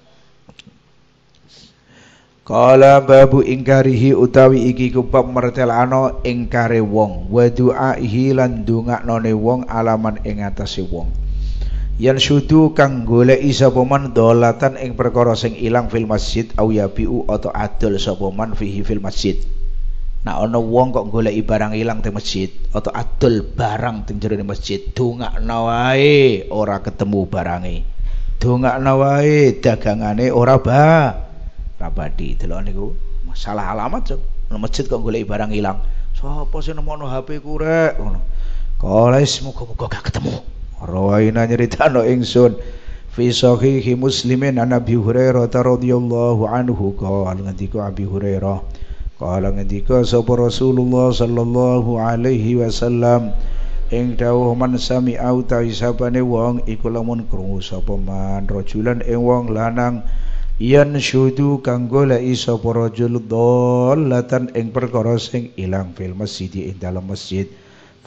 Kala babu ingkarihi utawi iki ku bab mertelano ingkare wong wa hilan dunga none wong alaman ing atase wong. Yan sudu kang goleki sapa dolatan ing perkara sing ilang fil masjid au yabiu atau adol sapa man fihi fil masjid. Nah ono wong kok golek barang ilang di masjid, atau adol barang teng jero masjid, dongakno nawai ora ketemu barange. Dongakno nawai dagangane ora ba. Rabadi delok niku salah alamat nang masjid kok golek barang ilang. Sapa sing nemono HP ku rek ngono. Koles muga-muga gak ketemu. Rawaina nyeritano ingsun. fi sahihi muslimin an abi hurairah radhiyallahu anhu qala ngendika abi hurairah Kala ngendika sapa Rasulullah sallallahu alaihi wasallam ing dawuh man sami au ta isabane wong iku lamun krungu sapa man rajulan eng wong lanang yen syudu kang gole isa para dolatan eng perkara sing ilang fil masjid ing dalam masjid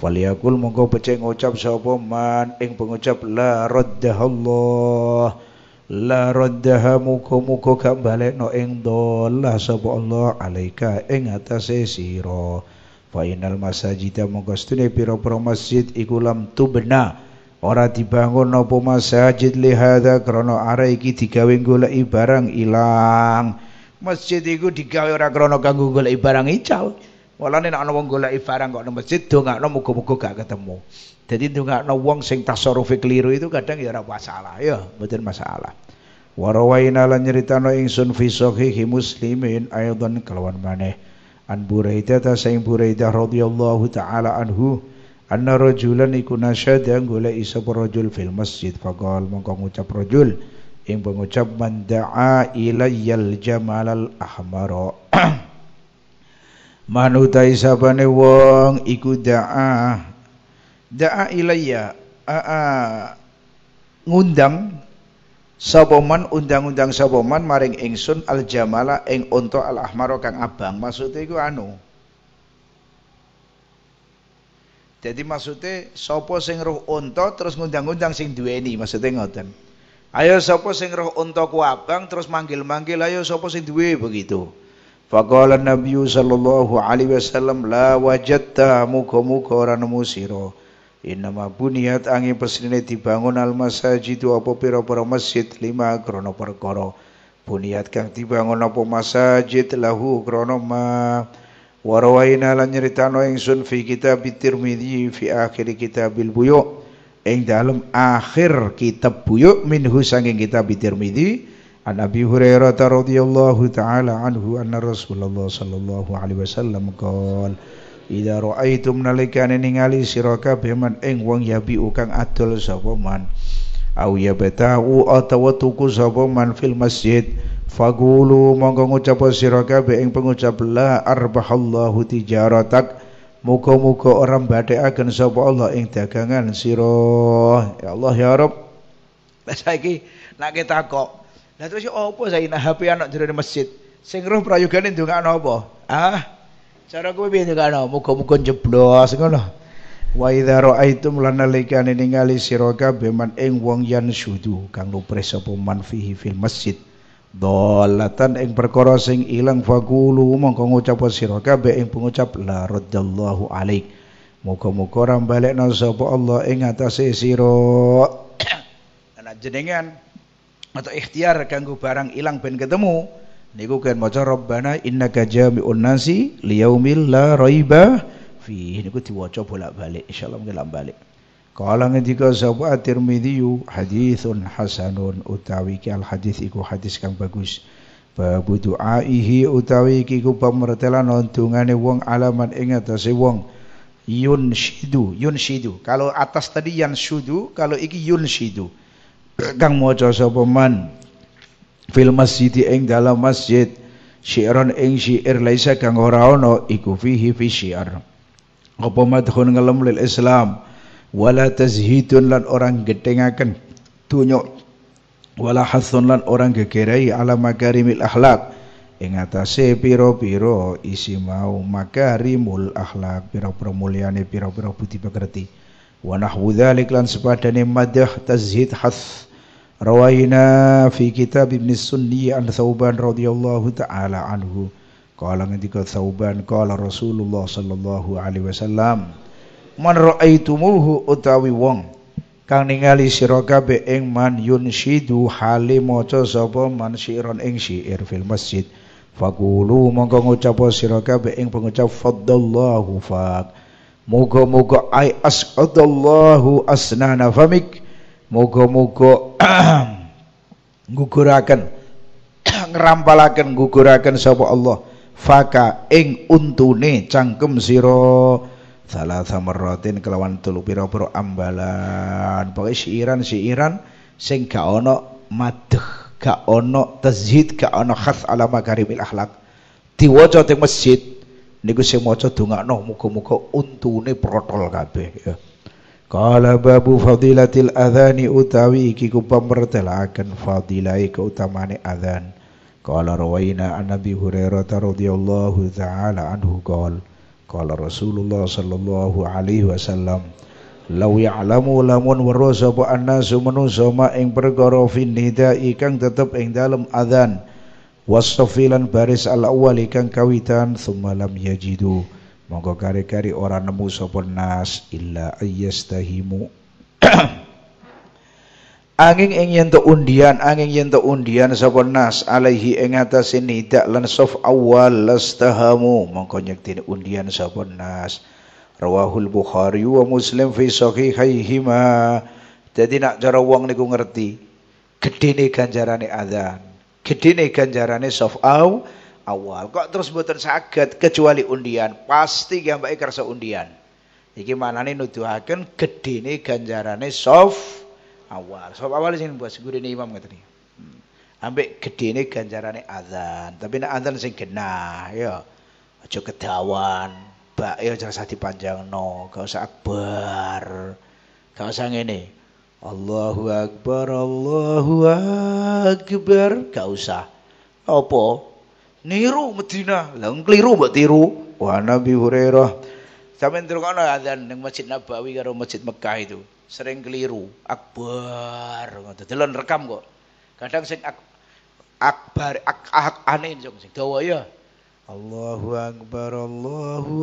Faliyakul mongko becik ngucap sapa man ing pengucap la raddahallah Allah la raddaha muka-muka kang balekno ing dolah sapa Allah alaika ing atas sira fa inal masajida mongko stune pira masjid ikulam lam tubna ora dibangun apa masjid lihada krana are iki digawe goleki ibarang ilang masjid iku digawe ora krono kanggo ibarang barang ical walane nek ana wong goleki barang kok masjid dongakno muga-muga gak ketemu jadi ndongakno wong sing tasarrufe keliru itu kadang ya ora masalah ya, mboten masalah. Wa rawaina lan nyeritano ingsun fi sahihi Muslimin aidan kelawan maneh. An Buraidah ta saing Buraidah radhiyallahu taala anhu anna rajulan iku nasyada golek isa rajul fil masjid faqal mongko ngucap rajul ing pengucap man da'a ilayyal jamalal ahmara *clears throat* Manutai sabane wong iku da'a da'a ilayya aa ngundang sapoman, undang-undang sapoman maring ingsun al jamala ing unta al ahmaro kang abang maksudnya iku anu jadi maksudnya sopo sing roh unta terus ngundang-undang sing duweni maksudnya ngoten ayo sopo sing roh unta ku abang terus manggil-manggil ayo sopo sing duwe begitu Faqala Nabi sallallahu alaihi wasallam la wajatta muka-muka ora nemu sira Inama buniyat angin pesnine dibangun al masajidu apa pira para masjid lima krono perkara. Buniyat kang dibangun apa masajid lahu krono ma Warawaina lan nyeritano ingsun fi kitab Tirmidzi fi akhir kitabil buyuk ing dalem akhir kitab buyuk minhu sanging kitab Tirmidzi An Abi Hurairah radhiyallahu taala anhu anna Rasulullah sallallahu alaihi wasallam qala Idza ra'aitum nalikane ningali sira kabeh man ing wong yabi kang adol sapa man. Au yabta'u atau tuku sapa man fil masjid fagulu monggo ngucap sira kabeh ing pengucap la arbahallahu tijaratak muga-muga ora mbathekaken sapa Allah ing dagangan sira. Ya Allah ya Rabb. Lah saiki nak ketakok. Lah terus ya apa saya nak HP anak jero masjid? Sing roh prayogane ndongakno apa? Ah, Cara kowe piye tekano? Muga-muga jeblos ngono. Wa idza ra'aitum lan nalikane ningali sira kabeh man ing wong yan sudu kang lupres sapa man fihi fil masjid. Dolatan ing perkara sing ilang fakulu mongko ngucap sira kabeh ing pengucap la radallahu alaik. Muga-muga ora balekna sapa Allah ing atase sira. Ana jenengan atau ikhtiar kanggo barang ilang ben ketemu niku kan maca Rabbana innaka jami'un nasi liyaumil la raiba fi niku diwaca bolak-balik insyaallah mungkin lambat. balik Kala ngendika sapa At-Tirmidzi hadithun hasanun utawi ki al hadis iku hadis kang bagus. Babu du'aihi utawi iki ku pamretelan ndungane wong alaman ing atase wong yunshidu yunshidu. Kalau atas tadi yang yansudu, kalau iki yunshidu. Kang maca sapa man fil masjid ing dalam masjid syi'ron ing syi'ir laisa kang ora ana iku fihi fi syi'ar apa madhun ngelem lil islam wala tazhidun lan orang getengakan, tunyo wala hasun lan orang gegerai ala makarimil akhlak ing atase pira-pira isi mau makarimul akhlak pira-pira mulyane pira-pira budi pekerti wa nahwu dzalik lan sepadane madh tazhid hath Rawaina fi kitab Ibn Sunni an Thauban radhiyallahu taala anhu. Qala ngendika Thauban qala Rasulullah sallallahu alaihi wasallam Man raaitumuhu utawi wong kang ningali sira kabeh ing man Yunsidu hale maca sapa man syiron ing syair fil masjid faqulu mongko ngucap sira kabeh ing pengucap faddallahu faq muga-muga ai as'adallahu asnana famik Moga-moga *clears throat* nguguraken *clears throat* ngrampalaken nguguraken sapa Allah faka ing untune cangkem sira salasa marratin kelawan telu pira-pira ambalan pokoke siiran siiran sing gak ana madh gak ana tazhid gak ana khas ala makarimil akhlak diwaca teng masjid niku sing maca dongakno muga-muga untune protol kabeh ya Qala babu fadilatil adhani utawi iki ku fadilai keutamaan adhan. Qala rawaina an Nabi Hurairah radhiyallahu taala anhu kal. Qala Rasulullah sallallahu alaihi wasallam Law ya'lamu lamun weruh sapa annasu manusa ma ing perkara tetep ing dalem adhan. Wastafilan baris al-awwal kang kawitan summa lam yajidu Monggo kari-kari ora nemu sapa nas illa ayyastahimu. *clears throat* angin ing yen undian, angin yen undian sapa nas alaihi ing atas ini lan sof awal lastahamu. Mongko nyektine undian sapa nas. Rawahul Bukhari wa Muslim fi sahihaihima. Jadi nak cara wong niku ngerti. Gedene ganjarane adzan, gedene ganjarane sof aw awal. Kok terus mboten saged kecuali undian. Pasti yang baik kersa undian. Iki manane nuduhaken gedene ganjarane soft awal. soft awal sing buat segurine imam ngeten iki. Hmm. Ambek gedene ganjarane azan. Tapi nek azan sing genah ya aja kedawan. Bak ya aja usah dipanjangno, gak usah akbar. Gak usah ngene. Allahu akbar, Allahu akbar. Gak usah. Apa? niru Medina lah keliru mbok tiru wah Nabi Hurairah sampean ndelokno azan ning Masjid Nabawi karo Masjid Mekah itu sering keliru akbar ngono delon rekam kok kadang sing ak, akbar ak, ak aneh sing dawa ya Allahu akbar Allahu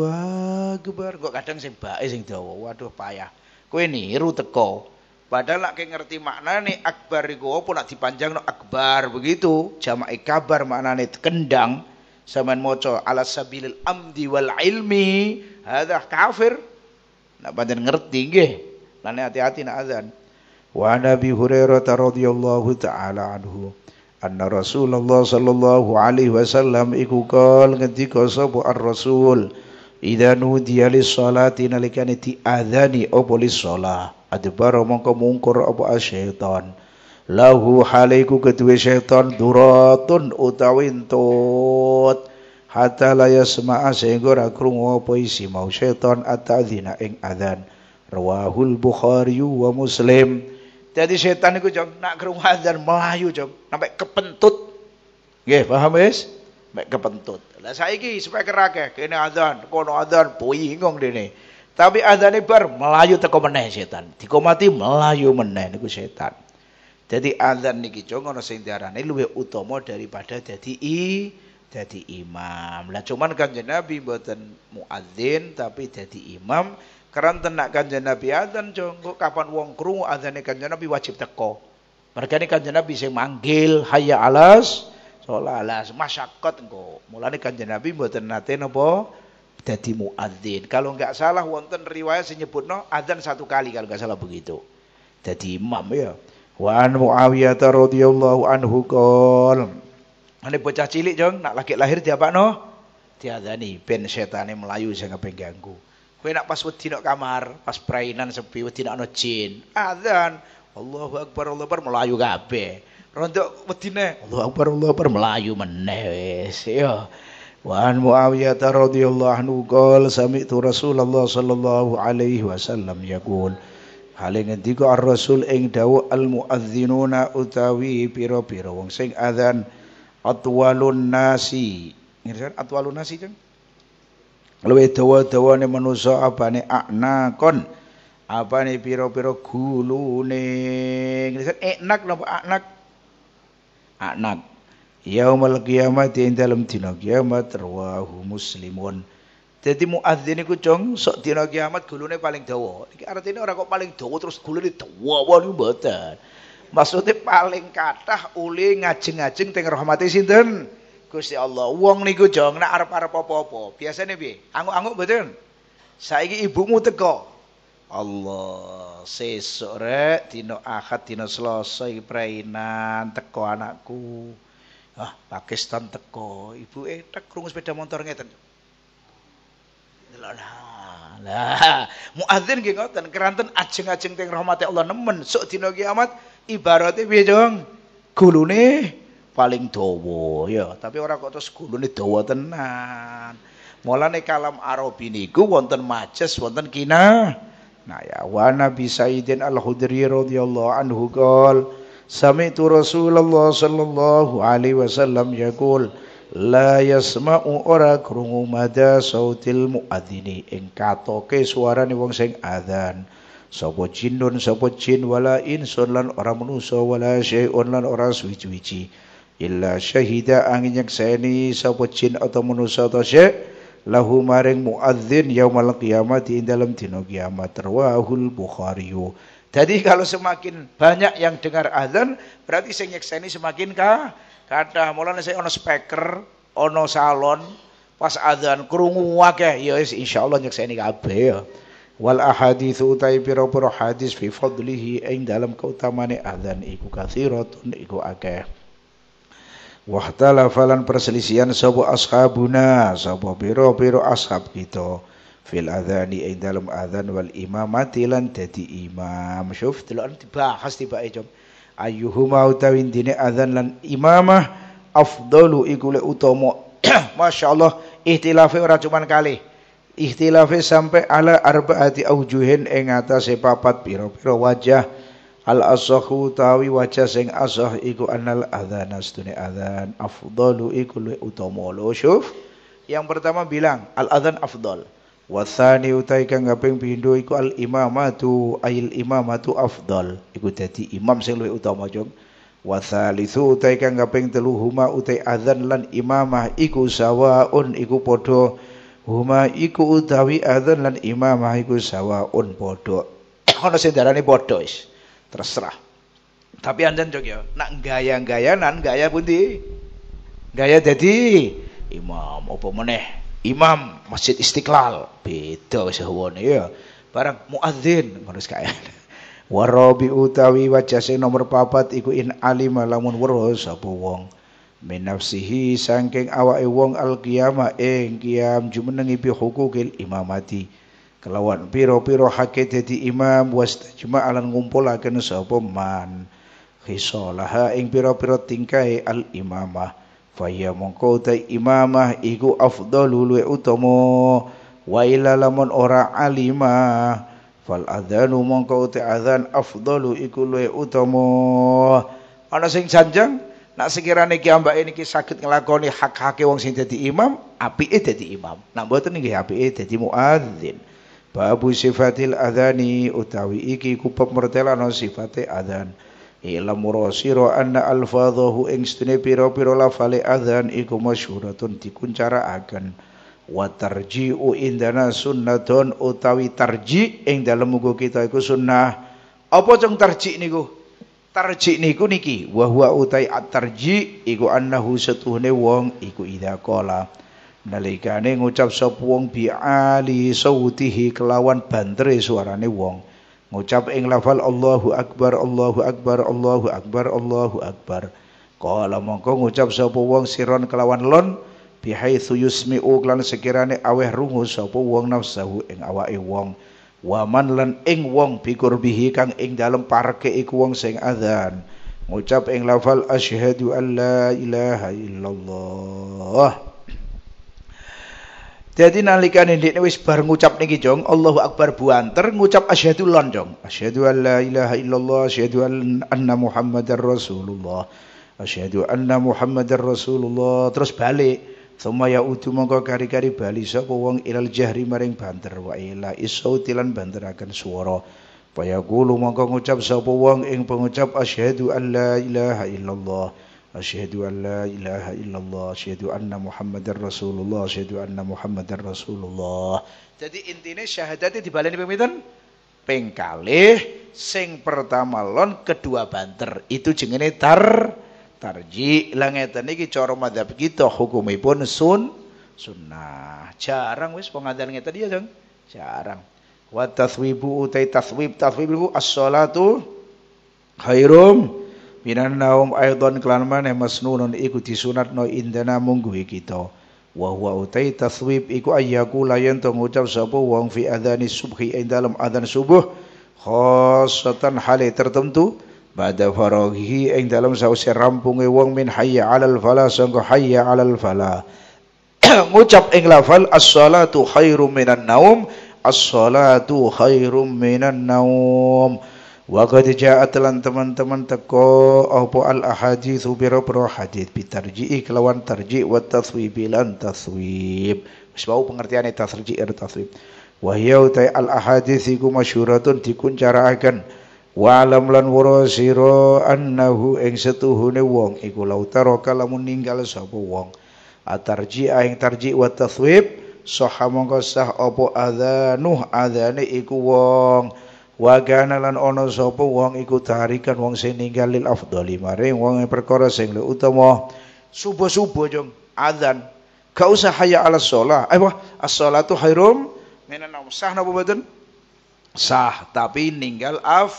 akbar kok kadang sing bae sing dawa waduh payah kowe niru teko Padahal lagi ngerti maknane akbar iku apa nak dipanjangno akbar begitu. Jamak kabar maknane kendang. Sampeyan maca ala sabilil amdi wal ilmi ada kafir. Nak badan ngerti nggih. Lan hati-hati nak azan. Wa Nabi Hurairah radhiyallahu taala anhu anna Rasulullah sallallahu alaihi wasallam iku kal ngendika sapa ar-rasul idza nudiya lis-salati nalikane diadani azani lis-salah adbara mongko mungkur apa syaitan lahu haliku kedua syaitan duratun utawi entut hatta la yasma'a sehingga ora krungu apa isi mau syaitan atadzina ing adzan rawahul bukhari wa muslim jadi setan iku jog nak krungu adzan melayu jog sampai kepentut nggih paham wis mek kepentut lah saiki supaya kerake kene adzan kono adzan puying ngong dene tapi azan ibar melayu teko meneh setan. Dikomati melayu meneh niku setan. Jadi azan niki jong ana sing diarani luwih utama daripada jadi i jadi imam. Lah cuman Kanjeng Nabi mboten muadzin tapi jadi imam karena tenak Kanjeng Nabi azan jong kapan wong krungu azane Kanjeng Nabi wajib teko. ini Kanjeng Nabi sing manggil hayya alas sholat alas masyakot engko. Mulane Kanjeng Nabi mboten nate napa jadi muadzin. Kalau nggak salah wonten riwayat no adzan satu kali kalau nggak salah begitu. Jadi imam ya. Wa an Muawiyah radhiyallahu anhu qol. Ane bocah cilik jong nak laki lahir no? Diadani ben setane melayu sing ganggu. Kowe nak pas wedi nok kamar, pas prainan sepi wedi nak jin. Adzan. Allahu akbar Allahu akbar melayu kabeh. Rondok wedine Allahu akbar Allahu akbar melayu meneh wis ya. Wan Muawiyah رضي الله عنه قال سمعت رسول الله صلى الله hal وسلم يقول Hale Rasul ing dawuh al muadzinuna utawi pira-pira wong sing adan atwalun nasi. Ngerti kan? atwalun nasi kan? Luwih dawa-dawane manusa abane aknakon. Apane pira-pira gulune. Ngerti kan? enak napa anak anak Yaumal kiamat yang dalam dina kiamat rawahu muslimun. Jadi muadzin iku kujong sok dina kiamat gulune paling dawa. Iki artine ora kok paling dawa terus gulune dawa niku mboten. Maksudnya paling kathah uli ngajeng ngajeng teng rahmate sinten? Gusti Allah. Wong niku jong nek arep-arep apa-apa, biasane piye? Anguk-anguk mboten. Saiki ibumu teko. Allah, sesore rek dina Ahad dina Selasa iki preinan teko anakku. Ah, Pakistan teko, ibu eh tak krungu sepeda motor ngeten. Lah, lah, muadzin nggih ngoten, keranten ajeng-ajeng teng rahmate Allah nemen, sok dina kiamat ibaratnya biar Jong? Gulune paling dawa ya, tapi orang kok terus gulune dawa tenan. Mulane kalam Arabi niku wonten majas, wonten kinah. Nah ya, wa Nabi Sayyidin Al-Hudri radhiyallahu anhu qol سمعت رسول الله صلى الله عليه وسلم يقول la yasma'u ora krungu madha sautil muadzini ing katoke suarane wong sing adzan sapa jinnun sapa jin wala insun lan ora manusa wala syai'un lan ora suwi-suwi illa syahida angin nyekseni sapa jin atau manusa atau syai' lahu maring muadzin yaumal qiyamati ing dalam dina kiamat rawahul bukhariyu jadi kalau semakin banyak yang dengar azan, berarti sing nyekseni semakin kah? Kada mulane saya ono speaker, ono salon, pas azan krungu akeh ya wis insyaallah nyekseni kabeh ya. Wal ahaditsu utai pira-pira hadis fi fadlihi ing dalam keutamane azan iku kathiratun iku akeh. Wahtala falan perselisian sapa ashabuna, sapa biro biro ashab kita. Gitu fil adhani ing eh, dalam adhan wal imamati lan dadi imam syuf deloken anu dibahas tibake jom ayyuhuma utawi dine adhan lan imamah afdalu iku le Masya *clears throat* masyaallah ikhtilafe ora cuma kali ikhtilafe sampai ala arbaati aujuhin ing atase papat piro-piro wajah al asahu tawi wajah sing asah iku anal adhan astune adhan afdalu iku le lo syuf yang pertama bilang al adhan afdal Wasani utai kang kaping pindho iku al imamatu ail imamatu afdal iku dadi imam sing luwih utama jong. Wasalisu utai kang kaping telu huma utai azan lan imamah iku sawaun iku padha huma iku utawi azan lan imamah iku sawaun padha. Ono *coughs* sing darani padha is Terserah. Tapi anjen jog ya, nak gaya-gayanan gaya pundi? Gaya dadi imam opo meneh? imam masjid istiqlal beda sehuwane ya barang muadzin harus kaya *laughs* Warobi utawi wajase nomor papat iku in alima lamun weruh sapa wong min nafsihi saking awake wong al qiyamah ing qiyam jumenengi bi hukukil imamati kelawan piro-piro hake dadi imam wastajma alan ngumpulaken sapa man khisalaha ing piro-piro tingkai al imamah Faya mongko utai imamah iku afdalu luwe utomo wa ila lamun ora alimah fal adzanu mongko utai adzan afdalu iku luwe utomo ana sing sanjang nak sekiranya ki ini kisakit saged nglakoni hak haknya wong sing dadi imam apike dadi imam nak mboten api apike mu muadzin babu sifatil adzani utawi iki ku pemertelano adhan. Adhan Ilamu sira anna alfadhahu ing stune pira-pira lafale adzan iku masyhuratun akan wa tarji'u indana sunnatun utawi tarji ing dalem mugo kita iku sunnah apa cung tarji niku tarji niku niki wa huwa utai at tarji iku annahu setuhne wong iku Ida Kola nalikane ngucap sapa wong bi ali sautihi kelawan Suara suarane wong ngucap ing lafal Allahu akbar Allahu akbar Allahu akbar Allahu akbar kala mongko ngucap sapa wong siron kelawan lon bihaitsu yusmi'u uglan sekirane aweh rungu sapa wong nafsahu ing awake wong waman lan ing wong bihi kang ing dalem parke iku wong sing adzan ngucap ing lafal asyhadu an ilaha illallah jadi nalika ini wis bar ngucap niki jong Allahu Akbar buanter ngucap asyhadu lan jong. Asyhadu an la ilaha illallah asyhadu anna Muhammadar Rasulullah. Asyhadu anna Muhammadar Rasulullah. Terus balik. ya utu mongko kari-kari bali sapa wong ilal jahri maring banter wa ila isauti lan banteraken swara. Fayaqulu mongko ngucap sapa wong ing pengucap asyhadu an la ilaha illallah. أشهد أن لا إله إلا الله أشهد أن محمد رسول الله أشهد أن محمد رسول الله jadi intinya syahadatnya dibaleni pemimpin ping kalih sing pertama lon kedua banter itu jenenge tar tarji lah ngeten iki cara madzhab kita hukumipun sun sunnah jarang wis pengajian ngeten ya Jang jarang wa taswibu utai taswib taswibu as-salatu khairum minan naum aidon kelan maneh masnunun iku no indana munggu kita wa huwa utai taswib iku ayyaku layan to ngucap sapa wong fi adzani subhi ing dalam adzan subuh khassatan hale tertentu pada faraghi ing dalam sause rampunge wong min hayya alal fala sangko hayya alal fala *clears throat* ngucap ing lafal as-salatu khairum minan naum as-salatu khairum minan naum Wa qad ja'at lan teman-teman teko apa al ahaditsu biro pro hadis bitarji kelawan tarji' wa bilan lan taswib. Wis bau pengertiane tasrji' dan taswib. Wa hiya al ahadits iku masyhuratun dikuncaraaken. Wa alam lan wara an annahu ing setuhune wong iku lautaro kalamun ninggal sapa wong. Atarji aing tarji' wa taswib sahha mongko sah apa adzanuh adzane iku wong wa kana lan ana sapa wong iku tarikan wong sing ninggal lil afdhali maring wong perkara sing lu utama subuh-subuh jong azan gak usah haya ala sholat eh wah as-sholatu khairum minan naum sah napa mboten sah tapi ninggal af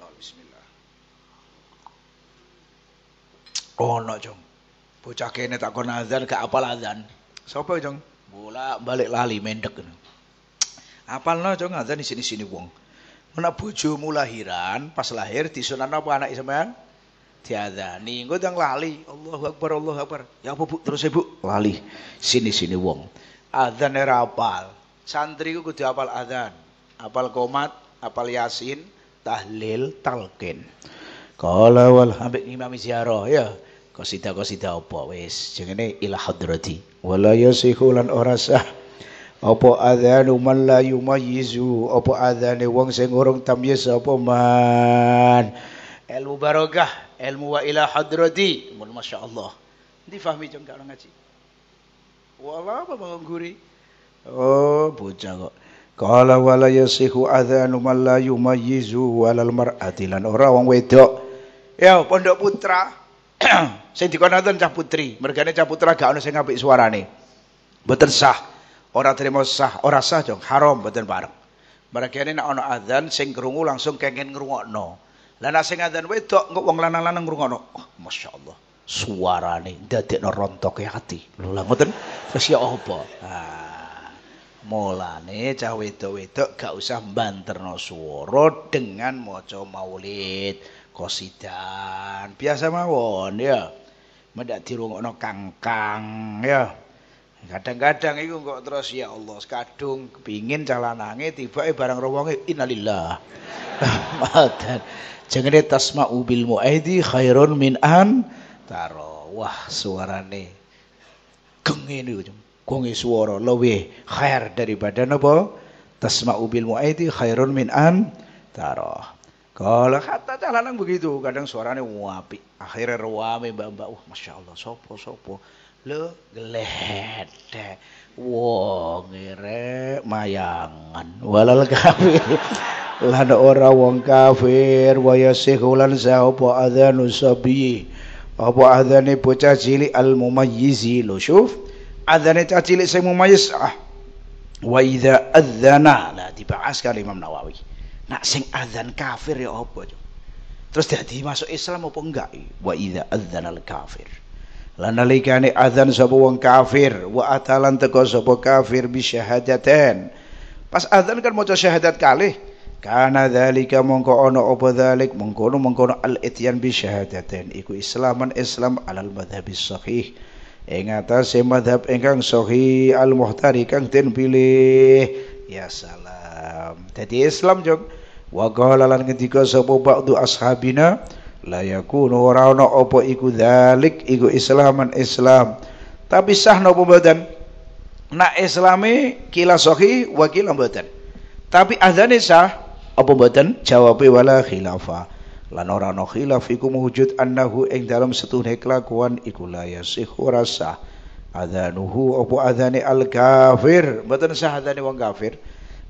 oh, bismillah ono oh, jong bocah kene takon azan gak apal azan sapa jong bola balik lali mendek apal no jong azan di sini-sini wong Mena bojomu lahiran, pas lahir disunan apa anak sampean? Diadani. Engko yang lali. Allahu Akbar, Allahu Akbar. Ya apa Bu? Terus Ibu lali. Sini-sini wong. Adzan era apal. Santri ku kudu apal adzan. Apal komat, apal yasin, tahlil, talqin. Kala wal ambek imam ziarah ya. Kosida-kosida apa wis jengene ila hadrati. Wala yasihu lan ora sah apa adzanu man la yumayyizu apa adzane wong sing urung tamyiz apa man ilmu barokah ilmu wa ila hadrati mun masyaallah difahmi jeng orang ngaji wala apa mengguri oh bocah kok Kala wala yasihu adzanu man la yumayyizu walal mar'ati lan ora wong wedok. Ya pondok putra. Saya *clears throat* dikono cah putri, mergane cah putra gak ono sing apik suarane. Mboten sah. Ora terima sah, ora sah jong, haram mboten bareng. Mereka ini nak ono adzan sing krungu langsung kengen ngrungokno. Lah nek sing adzan wedok engko wong lanang-lanang ngrungokno. Oh, masyaallah. Suarane ndadekno ya ati. Lho lah ngoten. Wis ya apa? Ah. Mulane cah wedok-wedok gak usah mbanterno swara dengan maca maulid, kosidan. Biasa mawon ya. Mendak dirungokno kangkang ya. Kadang-kadang itu kok terus ya Allah kadung kepingin calanange eh barang rowonge innalillah. *laughs* Madan. Jengene tasma'u bil muaidi khairun min an taro. Wah suarane geng ini Gonge suara luwih khair daripada napa? Tasma'u bil muaidi khairun min an taro. Kalau kata calanang begitu, kadang suarane wapi. Akhirnya ruame mbak-mbak, wah masya Allah, sopo sopo lo gledek wong ire mayangan walal kafir lan *laughs* ora wong kafir waya sihulan sapa adzanu sabi apa adzane bocah cilik al mumayyizi lu syuf adzane cah cilik sing mumayyiz ah wa idza adzana la dibahas kali Imam Nawawi nak sing adzan kafir ya apa terus dadi masuk Islam apa enggak wa idza adzana al kafir lan nalikane azan sapa wong kafir wa atalan teko sapa kafir bi syahadatain pas azan kan maca syahadat kalih karena dzalika mongko ana apa dzalik mengkono mengkono al ityan bi syahadatain iku islaman islam alal Madhabis sahih ing atase madhab ingkang sahih al muhtari kang den pilih ya salam Tadi islam jog wa qala lan ngendika sapa ba'du ashabina la yakunu ora ana apa iku dzalik iku islaman islam tapi sah napa mboten nak islami kila sahih wa kila mboten tapi adzane sah apa mboten jawabe wala khilafa lan ora ana khilaf iku mewujud annahu ing dalam setune kelakuan iku la yasih ora sah adzanuhu apa adzane al kafir mboten sah adzane wong kafir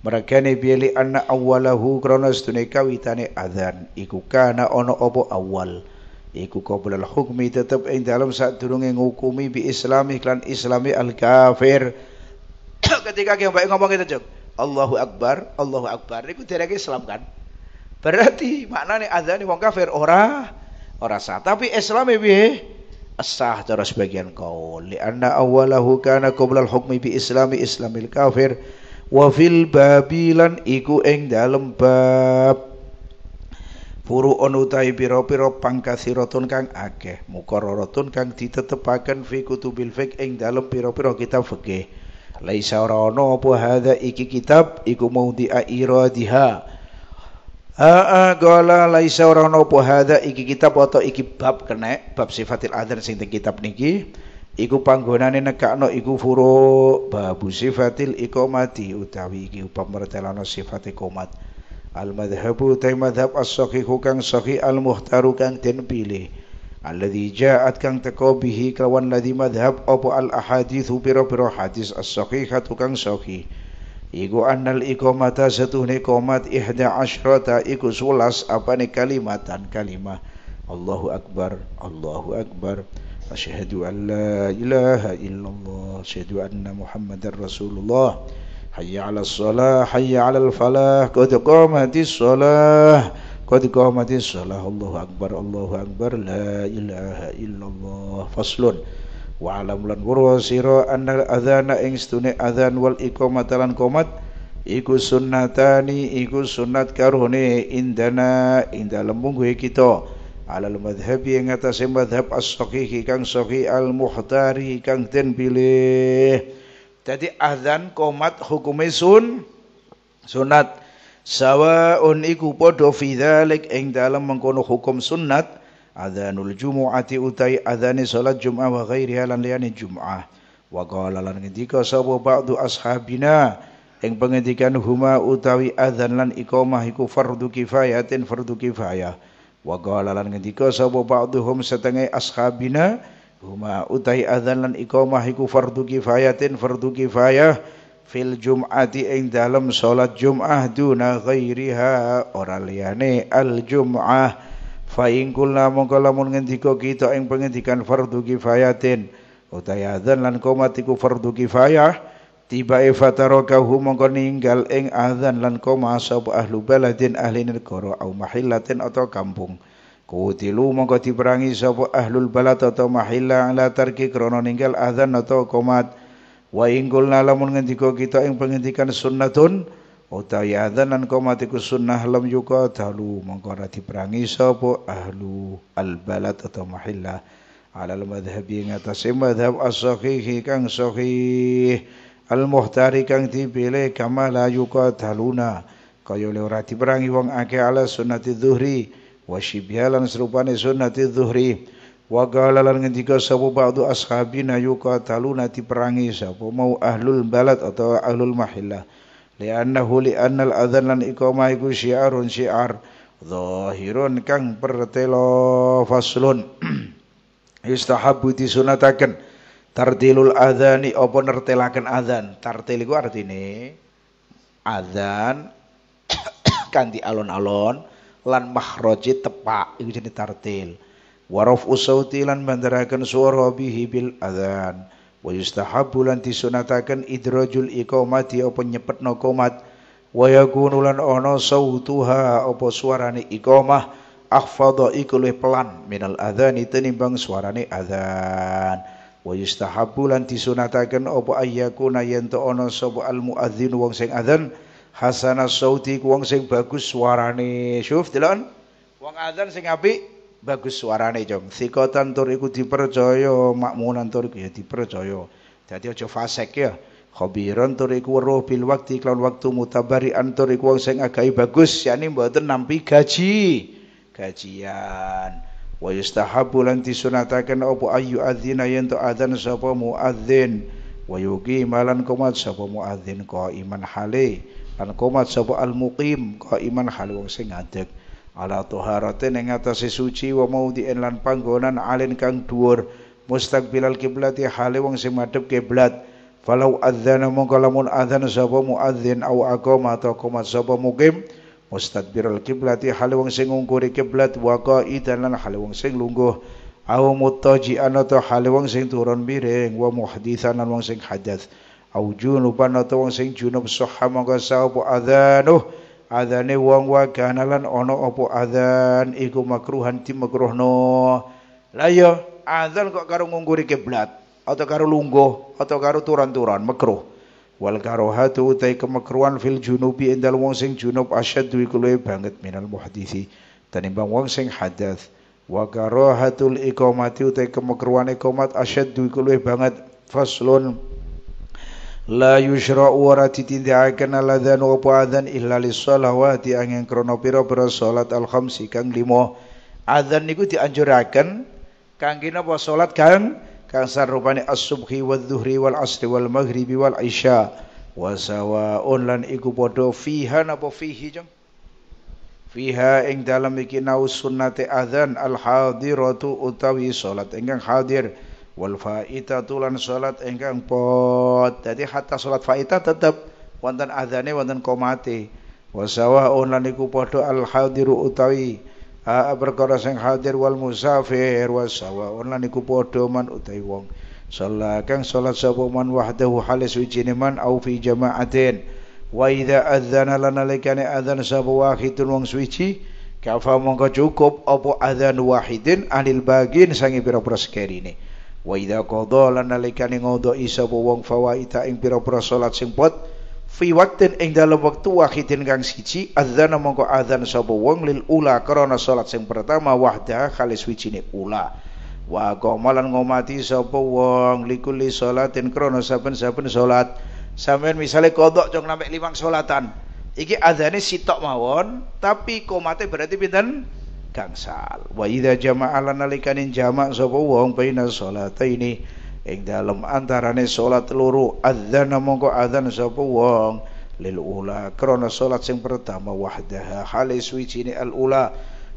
Meragane bieli anna awalahu krana sedune kawitane adzan iku kana ana awal iku qoblal hukmi tetep ing saat sadurunge ngukumi bi islami klan islami al kafir *coughs* ketika ki mbak ngomong itu Jok Allahu akbar Allahu akbar iku dereke Islam kan berarti maknane adzan wong kafir ora ora sah tapi islami piye asah cara sebagian kau li anna awwalahu kana qoblal hukmi bi islami Islami al kafir wa fil babilan iku ing dalem bab furu'un utahi piro pira pangkasiratun kang akeh mukororotun kang ditetepaken fi kutubil fiqh ing dalem piro kita kitab fikih laisa ora ana apa hadza iki kitab iku diha. a a gola laisa ora ana apa hadza iki kitab atau iki bab kene bab sifatil adzan sing kitab niki Iku panggonane nekakno iku furu babu sifatil iqamati utawi iki upamertelana sifat iqamat. Al madhhabu ta madhhab as-sahih kang sahih al muhtaru kang den pilih. Alladhi ja'at kang teko bihi kawan ladhi madhhab apa al ahadith biro biro hadis as-sahih kang sahih. Iku annal iqamata satuhne iqamat ihda asyrata iku sulas apane kalimatan kalimah. Allahu akbar, Allahu akbar. Allahu akbar. أشهد أن لا إله إلا الله أشهد أن محمد رسول الله حي على الصلاة حي على الفلاح قد قامت الصلاة قد قامت الصلاة الله أكبر الله أكبر لا إله إلا الله فصل وعلم لن ورسيرا أن الأذان إنستني أذان والإقامة لن قامت Iku sunnatani, iku sunat karuni indana, indalam mungguhe kita. alal madhabi yang atase madhab as-sahih kang sahih al-muhtari kang ten pilih jadi azan komat hukum sun sunat sawaun iku podo fi eng ing dalem mengkono hukum sunat adzanul jumu'ati utai adzane salat jum'ah wa ghairiha lan liyane jum'ah wa qala lan ngendika sapa ba'du ashabina ing pengendikan huma utawi adzan lan iqamah iku fardu kifayatin fardu kifayah Wa qala lan ngendika sapa ba'dhum setengah ashabina huma utai adzan lan iqamah iku fardu kifayatin fardu kifayah fil jum'ati ing dalem salat Jum'ah duna ghairiha ora liyane al Jum'ah fa in kulna mongko lamun ngendika kita ing pengendikan fardu kifayatin utai adzan lan qomat iku fardu kifayah Tiba fatarakahu mongko ninggal ing azan lan koma sapa ahlu baladin ahli negara au mahillatin atau kampung. Kutilu mongko diperangi sapa ahlul balad atau mahilla ala tarki krana ninggal atau komat. Wa ingkul lamun ngendika kita ing penghentikan sunnatun utawi adzan lan komat iku sunnah lam yuka dalu mongko ora diperangi sapa ahlu al balad atau mahilla ala al madhhabi ngatasé madhhab as-sahihi kang sahih al muhtari kang dipilih kama la yuqataluna kaya le ora diperangi wong akeh ala sunnati dhuhri wa syibyalan serupane sunnati dhuhri wa qala lan ngendika sapa ba'du ashabina yuqataluna diperangi sapa mau ahlul balad atau ahlul mahillah li'annahu li'annal adzan lan iqamah iku syiarun syiar zahirun kang pertelo faslun *clears throat* yustahabu disunataken Tartilul adzani opo nertelakan adzan. Tartil iku artine adzan *coughs* kanti alon-alon lan mahroji tepak itu jenis tartil. Waraf usauti lan bandaraken suara bihi bil adzan. Wa yustahabbu lan disunataken idrajul iqamati ya apa nyepetno qomat. Wa yakunu lan sautuha opo suarane ikomah ahfadha iku pelan minal adzani tinimbang suarane adzan wa yustahabu lan disunataken apa ayyakuna yen to ana sapa al muadzin wong sing adzan hasana sauti wong sing bagus suarane syuf delon wong adzan sing apik bagus suarane jom sikotan tur iku dipercaya makmunan tur iku ya dipercaya dadi aja fasek ya khabiran tur iku weruh bil waqti kelawan waktu mutabari antur iku wong sing agahi bagus yakni mboten nampi gaji gajian wa yustahabbu lan disunataken apa ayu adzina yen to adzan sapa muadzin wa komat lan qomat sapa muadzin iman hale lan komat sapa al muqim iman hale wong sing ngadeg ala toharate ing atase suci wa lan panggonan alin kang dhuwur mustaqbilal kiblati hale wong sing madhep kiblat falau adzana mongko lamun adzan sapa muadzin au aqama ta qomat sapa muqim mustadbirul kiblati hal wong sing ngungkuri kiblat wa qaidan lan hal wong sing lungguh au mutajian atau hal wong sing turun miring wa muhditsan lan wong sing hadas au junuban atau wong sing junub sahha mangka sapa adzanu adzane wong wa kana lan ana apa adzan iku makruhan dimakruhno la ya adzan kok karo ngungkuri kiblat atau karo lungguh atau karo turun-turun makruh wal karohatu utai kemekruan fil junubi indal wong sing junub asyad dui kulwe banget minal muhadithi tanimbang wong sing hadath wa karohatul ikomati utai kemekruan ikomat asyad dui kulwe banget faslun La yushra'u ora ditindakaken aladzan apa adzan illa lisolawati angin kronopiro pira-pira al-khamsi kang limo. Adzan niku dianjuraken kangge napa salat kang kang sarupane as-subhi wadh-dhuhri wal asri wal maghribi wal isya wa sawaun lan iku padha fiha napa fihi fiha ing dalam iki nau sunnate adzan al hadiratu utawi salat ingkang hadir wal faitatu tulan salat ingkang pot dadi hatta salat faita tetep wonten adzane wonten komate wa sawaun lan iku padha al hadiru utawi perkara sing hadir wal musafir was sawa'un lan iku padha man utawi wong sholat kang salat sapa man wahdahu halis suci man au fi jama'atin wa idza adzana lan alikane adzan sapa wahidun wong suci kafa mongko cukup apa adzan wahidin anil bagin sangi pira-pira sekerine wa idza qadha ngodo isa wong fawaita ing pira-pira salat sing pot fi waqtin ing dalam waktu wahidin kang siji adzana mongko adzan sapa wong lil ula karena salat sing pertama wahda khalis wijine ula wa qomalan ngomati sapa wong likuli salatin krono saben-saben salat sampean misale kodok jong nampe limang salatan iki adzane sitok mawon tapi komate berarti pinten gangsal wa idza jama'alan nalikanin jama' sapa wong baina salataini ini ing dalem antarane salat loro adzan monggo adzan sapa wong lil ula krana salat sing pertama wahdaha hale suwicine al ula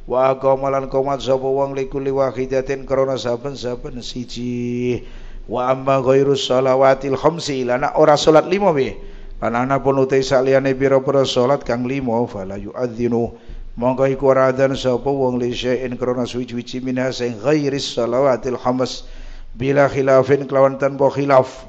wa qamalan qomat sapa wong likuli wahidatin krana saben-saben siji wa amma ghairu salawatil khamsi lana ora salat lima be lan ana pun utai saliyane pira-pira salat kang lima fala yu'adzinu mongko iku ora adzan sapa wong li syai'in krana suwi-suwi minha sing ghairis salawatil khamsi bila khilafin kelawan tanpa khilaf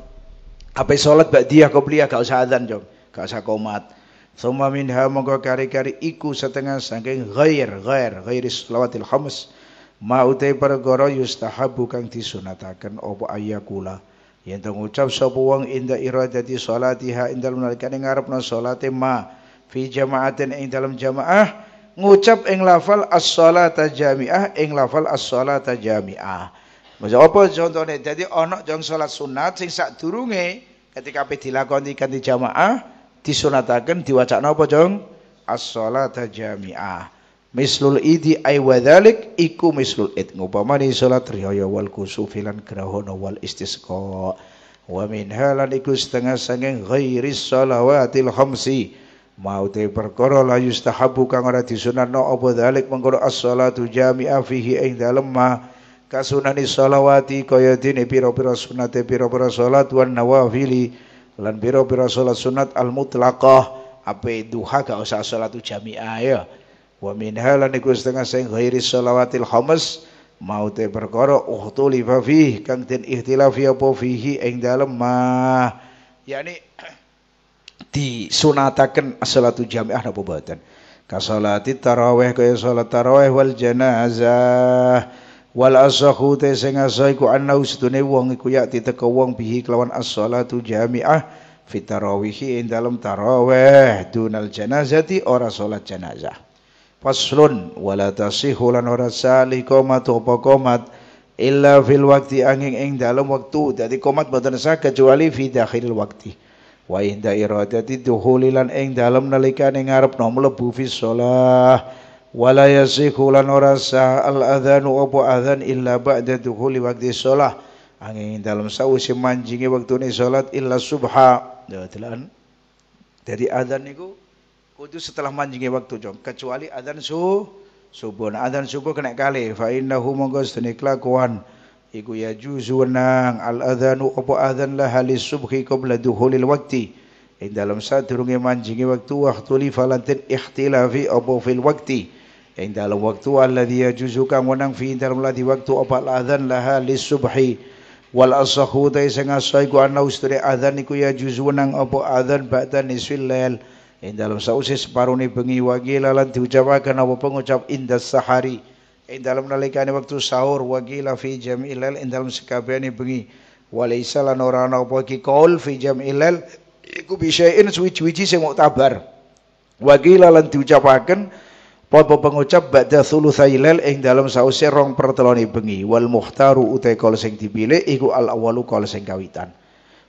apa salat ba'diyah qabliyah gak usah azan jom gak usah komat summa minha mongko kari-kari iku setengah saking ghair ghair ghairis salawatil khams ma utai pergoro yustahabu kang disunatakan apa ayakula yen ngucap sapa wong inda iradati salatiha indal nalikane ngarepna salate ma fi jama'atin ing dalam jamaah ngucap ing lafal as-salata jami'ah ing lafal as-salata jami'ah Maksud apa contohnya? Jadi ana jong sholat sunat sing sak sadurunge ketika pe dilakoni kanthi jamaah disunataken diwacakna apa jong? As-salata jami'ah. Mislul idi ay wadzalik iku mislul id. Ngupamane sholat riyaya wal kusufi lan grahana wal istisqa. Wa min halan iku setengah sanging ghairi salawatil khamsi. Maute perkara la yustahabu kang ora disunatno apa dalik mengkono as-salatu jami'ah fihi ing dalem kasunani salawati kaya dene pira-pira sunate pira-pira salat wan nawafili lan pira-pira salat sunat al mutlaqah ape duha gak usah salat jami'ah ya wa min halan iku setengah sing ghairi shalawatil khams maute perkara uhtuli fi kang den ikhtilaf ya apa fihi ing dalem mah yakni *clears throat* disunataken salatu jami'ah napa boten ka salati tarawih kaya salat tarawih wal janazah wal asahu te sing asah iku annahu sedune wong iku wong bihi kelawan as-salatu jami'ah fitarawihi ing dalam taraweh dunal janazati ora salat jenazah faslun wala tasihu lan ora salih komat apa komat illa fil waqti angin ing dalam waktu dadi komat boten sah kecuali fi dakhil waqti wa inda iradati duhuli lan ing dalem nalikane ngarepno mlebu fi shalah wala yasihu lan ora sah al adzanu apa adzan illa ba'da dukhuli waqti shalah angin dalam sawise manjinge wektune salat illa subha dadilan ya, dari adzan niku kudu setelah manjingi waktu jong kecuali adzan su subuh nah, adzan subuh kena kali fa innahu monggo sedene kelakuan iku ya juzu nang al adzanu apa adzan la halis subhi qabla dukhulil waqti ing dalam sadurunge manjingi waktu waktu li falantin ikhtilafi apa fil waqti Indal waktu alladhi yajuzuka munang fi indal ladhi waktu opal adan laha lis subhi wal asahu tai sing asai ku ana ustri adhan iku yajuzu nang opo adhan ba'da nisfil lail ing dalam sausi bengi wagila lan diucapaken apa pengucap indas sahari ing dalam nalikane waktu sahur wagila fi jam'il lail ing dalam sekabehane bengi walaisa lan ora ana apa iki qaul fi jam'il lail iku bisain suwi-suwi sing muktabar wagi lan diucapaken Podo pengucap ba'da thulusai lail ing dalam sause rong pertelone bengi wal muhtaru utai kol sing dipilih iku al awalu kol sing kawitan.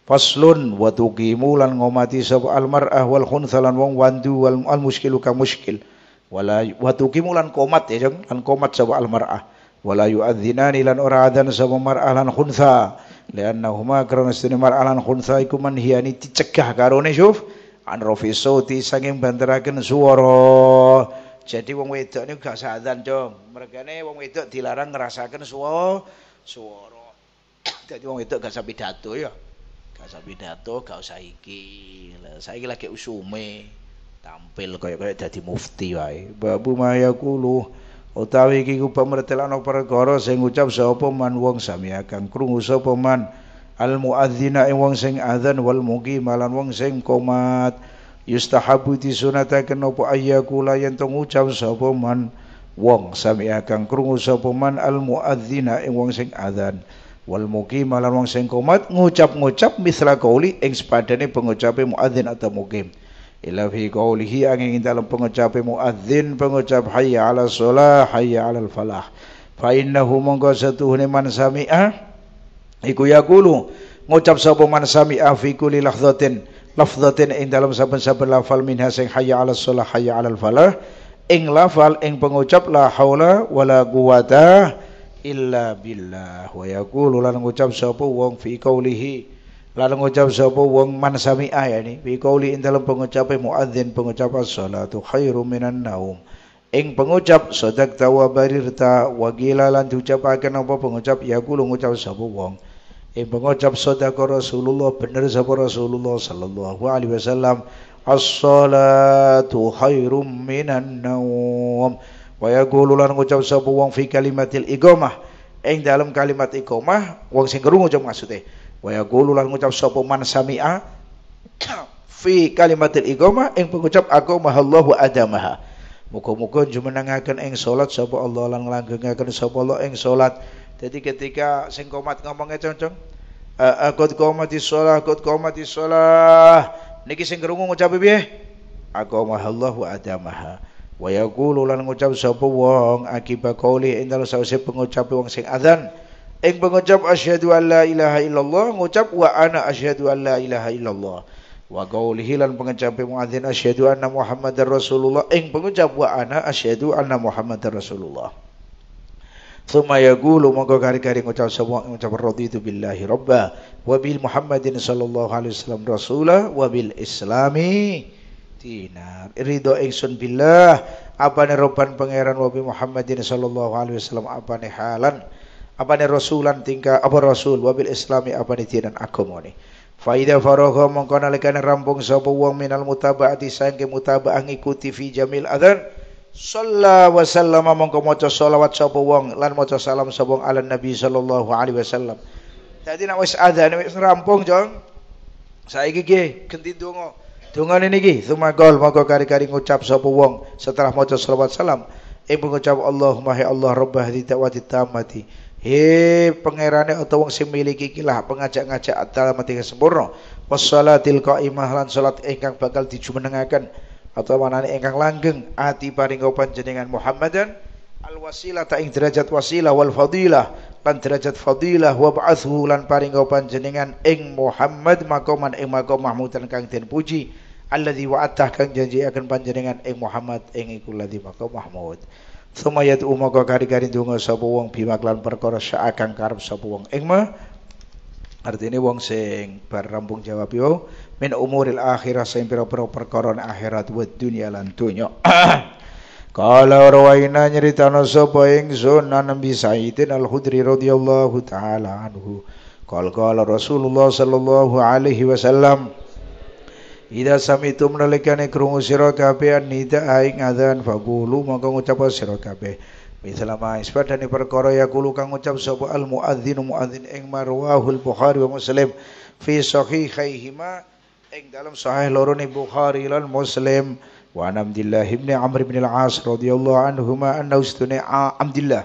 Faslun wa tuqimu lan ngomati sapa al mar'ah wal khunsa lan wong wandu wal al muskilu ka muskil. Wala wa tuqimu lan komat ya jeng lan komat sapa al mar'ah. Wala yu'adzinani lan ora adzan sapa mar'ah lan khunsa. Liannahuma karena sedene mar'ah lan khunsa iku manhiani dicegah karone syuf an rafi sauti sanging banteraken swara. Jadi wong wedok ini gak usah dong. mereka Mergane wong wedok dilarang ngerasakan suara suara. Jadi *coughs* wong wedok gak usah pidato ya. Gak usah pidato, gak usah iki. saiki lagi usume tampil kaya-kaya dadi mufti wae. Babu mayakulu utawi iki ku pemertelano perkara sing ngucap sapa man wong samia kang krungu sapa man al muadzina ing wong sing adzan wal mugi malan wong sing komat yustahabu disunataken apa ayakula yang ngucap sapa man wong sami'a kang krungu sapa man al muadzina ing wong sing adan wal muqim lan wong sing komat ngucap-ngucap misra kauli ing sepadane pengucape muadzin atau muqim ila fi qaulihi angin dalam pengucape muadzin pengucap hayya ala shalah hayya ala al falah fa innahu mongko satuhune man sami'a iku yakulu ngucap sapa man sami'a fi kulli lahdhatin lafzatin ing dalam saben-saben lafal minha sing hayya 'alas shalah hayya 'alal falah ing lafal ing pengucap la haula wala quwata illa billah wa yaqulu lan ngucap sapa wong fi qaulihi lan ngucap sapa wong man sami'a yani fi qauli ing dalam pengucape muadzin pengucap as-salatu khairu minan naum ing pengucap sadaqta wa barirta wa gila lan diucapaken apa pengucap yaqulu ngucap sapa wong yang eh, mengucap sodako Rasulullah benar sapa Rasulullah sallallahu alaihi wasallam as-salatu khairum minan naum wa yaqulu lan ngucap sapa wong fi kalimatil iqamah ing dalam kalimat iqamah wong sing krungu ngucap maksude wa yaqulu lan ngucap sapa man sami'a fi kalimatil iqamah ing pengucap aqamahallahu adamaha muga-muga jumenengaken ing salat sapa Allah lan langgengaken sapa Allah ing salat jadi ketika sing komat ngomongnya concong, akut eh, eh, komati sholah, akut komati sholah. Niki sing kerungu ngucap piye? Aqamaha Allah wa adamaha. Wa yaqulu lan ngucap sapa wong akibat qauli indal sausi pengucap wong sing adan, Ing pengucap asyhadu an la ilaha illallah ngucap wa ana asyhadu an la ilaha illallah. Wa qaulihi lan pengucap muadzin asyhadu anna Muhammadar Rasulullah ing pengucap wa ana asyhadu anna Muhammadar Rasulullah. Suma yaqulu mongko kari-kari ngucap sapa ngucap raditu billahi robba wa bil Muhammadin sallallahu alaihi wasallam rasula wa bil islami dinar ridho ingsun billah apane roban pangeran wa bi Muhammadin sallallahu alaihi wasallam apane halan apane rasulan tingkah apa rasul wa bil islami apane dinan agama ni fa idza faragha mongko nalikane rampung sapa wong minal mutaba'ati sangke mutaba'ah ngikuti fi jamil adzan Sallallahu wa sallama mongko maca selawat sapa wong lan maca salam sapa wong ala Nabi sallallahu alaihi wasallam. Dadi nek wis adzan wis rampung, Jong. Saiki ki genti donga. Dongane niki sumakol mongko kari-kari ngucap sapa wong setelah maca selawat salam. Ing mengucap Allahumma ya Allah rabbah di tawati tamati. He pangerane atau wong sing miliki kilah pengajak-ngajak dalam mati sempurna. Wassalatil qaimah lan salat ingkang bakal dijumenengaken atau manani ingkang langgeng ati ah, paring panjenengan Muhammadan al wasilah ta ing derajat wasilah wal fadilah lan derajat fadilah wa ba'athu lan paring panjenengan ing Muhammad makoman ing makom mahmudan kang den puji alladzi wa'atah kang janji akan panjenengan ing Muhammad ing iku ladzi makom mahmud Suma yad'u maka kari-kari dunga sapa wong bimaklan perkara sakang karep sapa wong ing Artinya wong sing bar rampung jawab yo min umuril akhirah sing pira-pira perkara akhirat wa dunya lan donya *clears throat* Kala rawaina nyeritana sapa ingsun an Nabi Sa'idin Al-Khudri radhiyallahu taala anhu. Qala qala Rasulullah sallallahu alaihi wasallam Ida samitu menalikane krungu sira kabeh nida aing adzan faqulu mongko ngucap sira kabeh Mithla ma isbadani perkara yakulu kang ngucap sapa al muadzin muadzin ing marwahul Bukhari wa Muslim fi sahihaihima ing dalam sahih lorone Bukhari lan Muslim wa an Abdullah ibn Amr bin Al-As radhiyallahu anhuma anna ustune Abdullah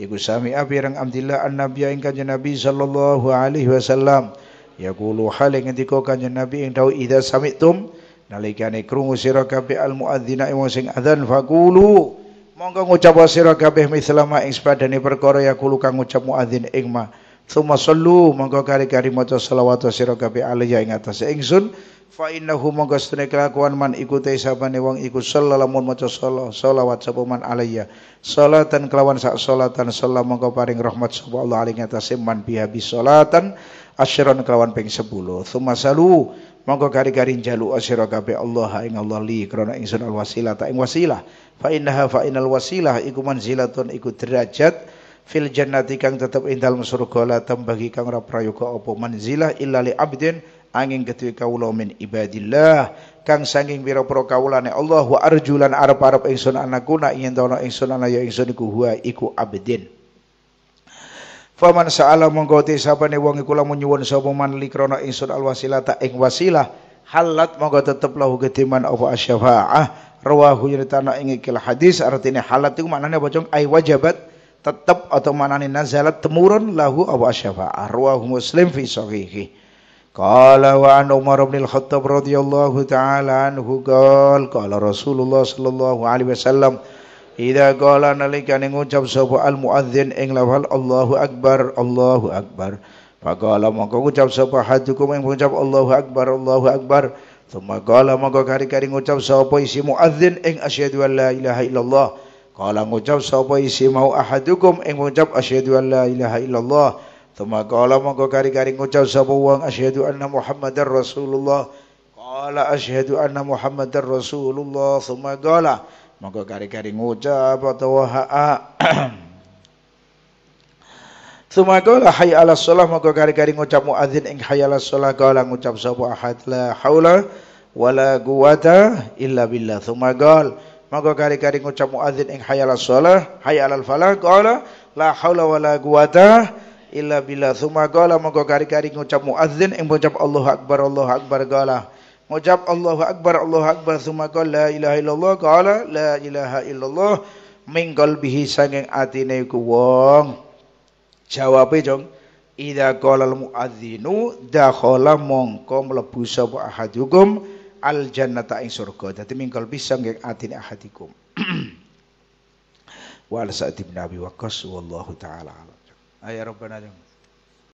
iku sami abirang Abdullah annabiyya ing kanjeng Nabi sallallahu alaihi wasallam yaqulu hal ing ngendika kanjeng Nabi ing tau idza sami'tum nalikane krungu sira kabeh al muadzina ing sing adzan faqulu monggo ngucap sira kabeh mislama ing sepadane perkara yaqulu kang ngucap muadzin ing Thumma sallu mongko kari-kari maca selawat sira kabeh alaihi ya ing atas ingsun fa innahu mongko sedene kelakuan man iku te sabane wong iku sallamun maca selawat sapa man alaiya salatan kelawan sak salatan sallam mongko paring rahmat sapa Allah ing atas man bihabi salatan asyron kelawan ping 10 thumma salu Mongko kari-kari njalu asira kabeh Allah ing Allah li krana ingsun al wasilah ta ing wasilah fa innaha fa innal wasilah iku manzilatun iku derajat fil jannati kang tetep ing dalem surga la tambagi kang ora prayoga apa manzilah illa li abdin angin ketui kawula min ibadillah kang sanging pira pro kawulane Allah wa arjulan arep-arep ingsun anakku nak yen ana ingsun ana ya ingsun iku huwa iku abdin Faman sa'ala mongko te sapane wong iku lamun nyuwun sapa man likrana ingsun alwasilata ing wasilah halat mongko tetep lahu gediman apa asyafa'ah rawahu yritana ing ikil hadis artine halat iku maknane apa cung ai wajabat tetap atau mana ini nazalat temurun lahu aw asyafa'ah rawahu muslim fi sahihi qala wa an umar bin al-khattab radhiyallahu ta'ala anhu qala qala rasulullah sallallahu alaihi wasallam Ida qala nalika ning ngucap sapa al muadzin ing lafal Allahu akbar Allahu akbar faqala maka ucap sapa hadukum ing ucap Allahu akbar Allahu akbar thumma qala maka kari-kari ngucap sapa isi muadzin ing asyhadu an la ilaha illallah Kala ngucap sapa isi mau ahadukum ing ngucap asyhadu an la ilaha illallah. Tuma kala mongko kari-kari ngucap sapa wong asyhadu anna Muhammadar Rasulullah. Kala asyhadu anna Muhammadar Rasulullah. Tuma kala mongko kari-kari ngucap atau ha'a. *clears throat* Tuma kala hayya ala shalah mongko kari-kari ngucap muadzin ing hayya ala shalah kala ngucap sapa ahad la haula wala quwata illa billah. Tuma kala maka kali-kali ngucap muadzin ing hayal as-shalah, hayal al-falah qala la haula wala quwata illa billah. Tsumma qala maka kali-kali ngucap muadzin ing ngucap Allahu akbar Allahu akbar qala. Ngucap Allahu akbar Allahu akbar suma qala la ilaha illallah qala la ilaha illallah min qalbihi sanging atine kuwong wong. Jawabe jong Ida qala al-muadzinu dakhala mongko mlebu sapa ahadukum al jannata ing surga. Dadi mingkal pisang yang atine ahadikum. *clears throat* wa al sa'd bin abi waqqas wallahu taala alam. Ya Rabbana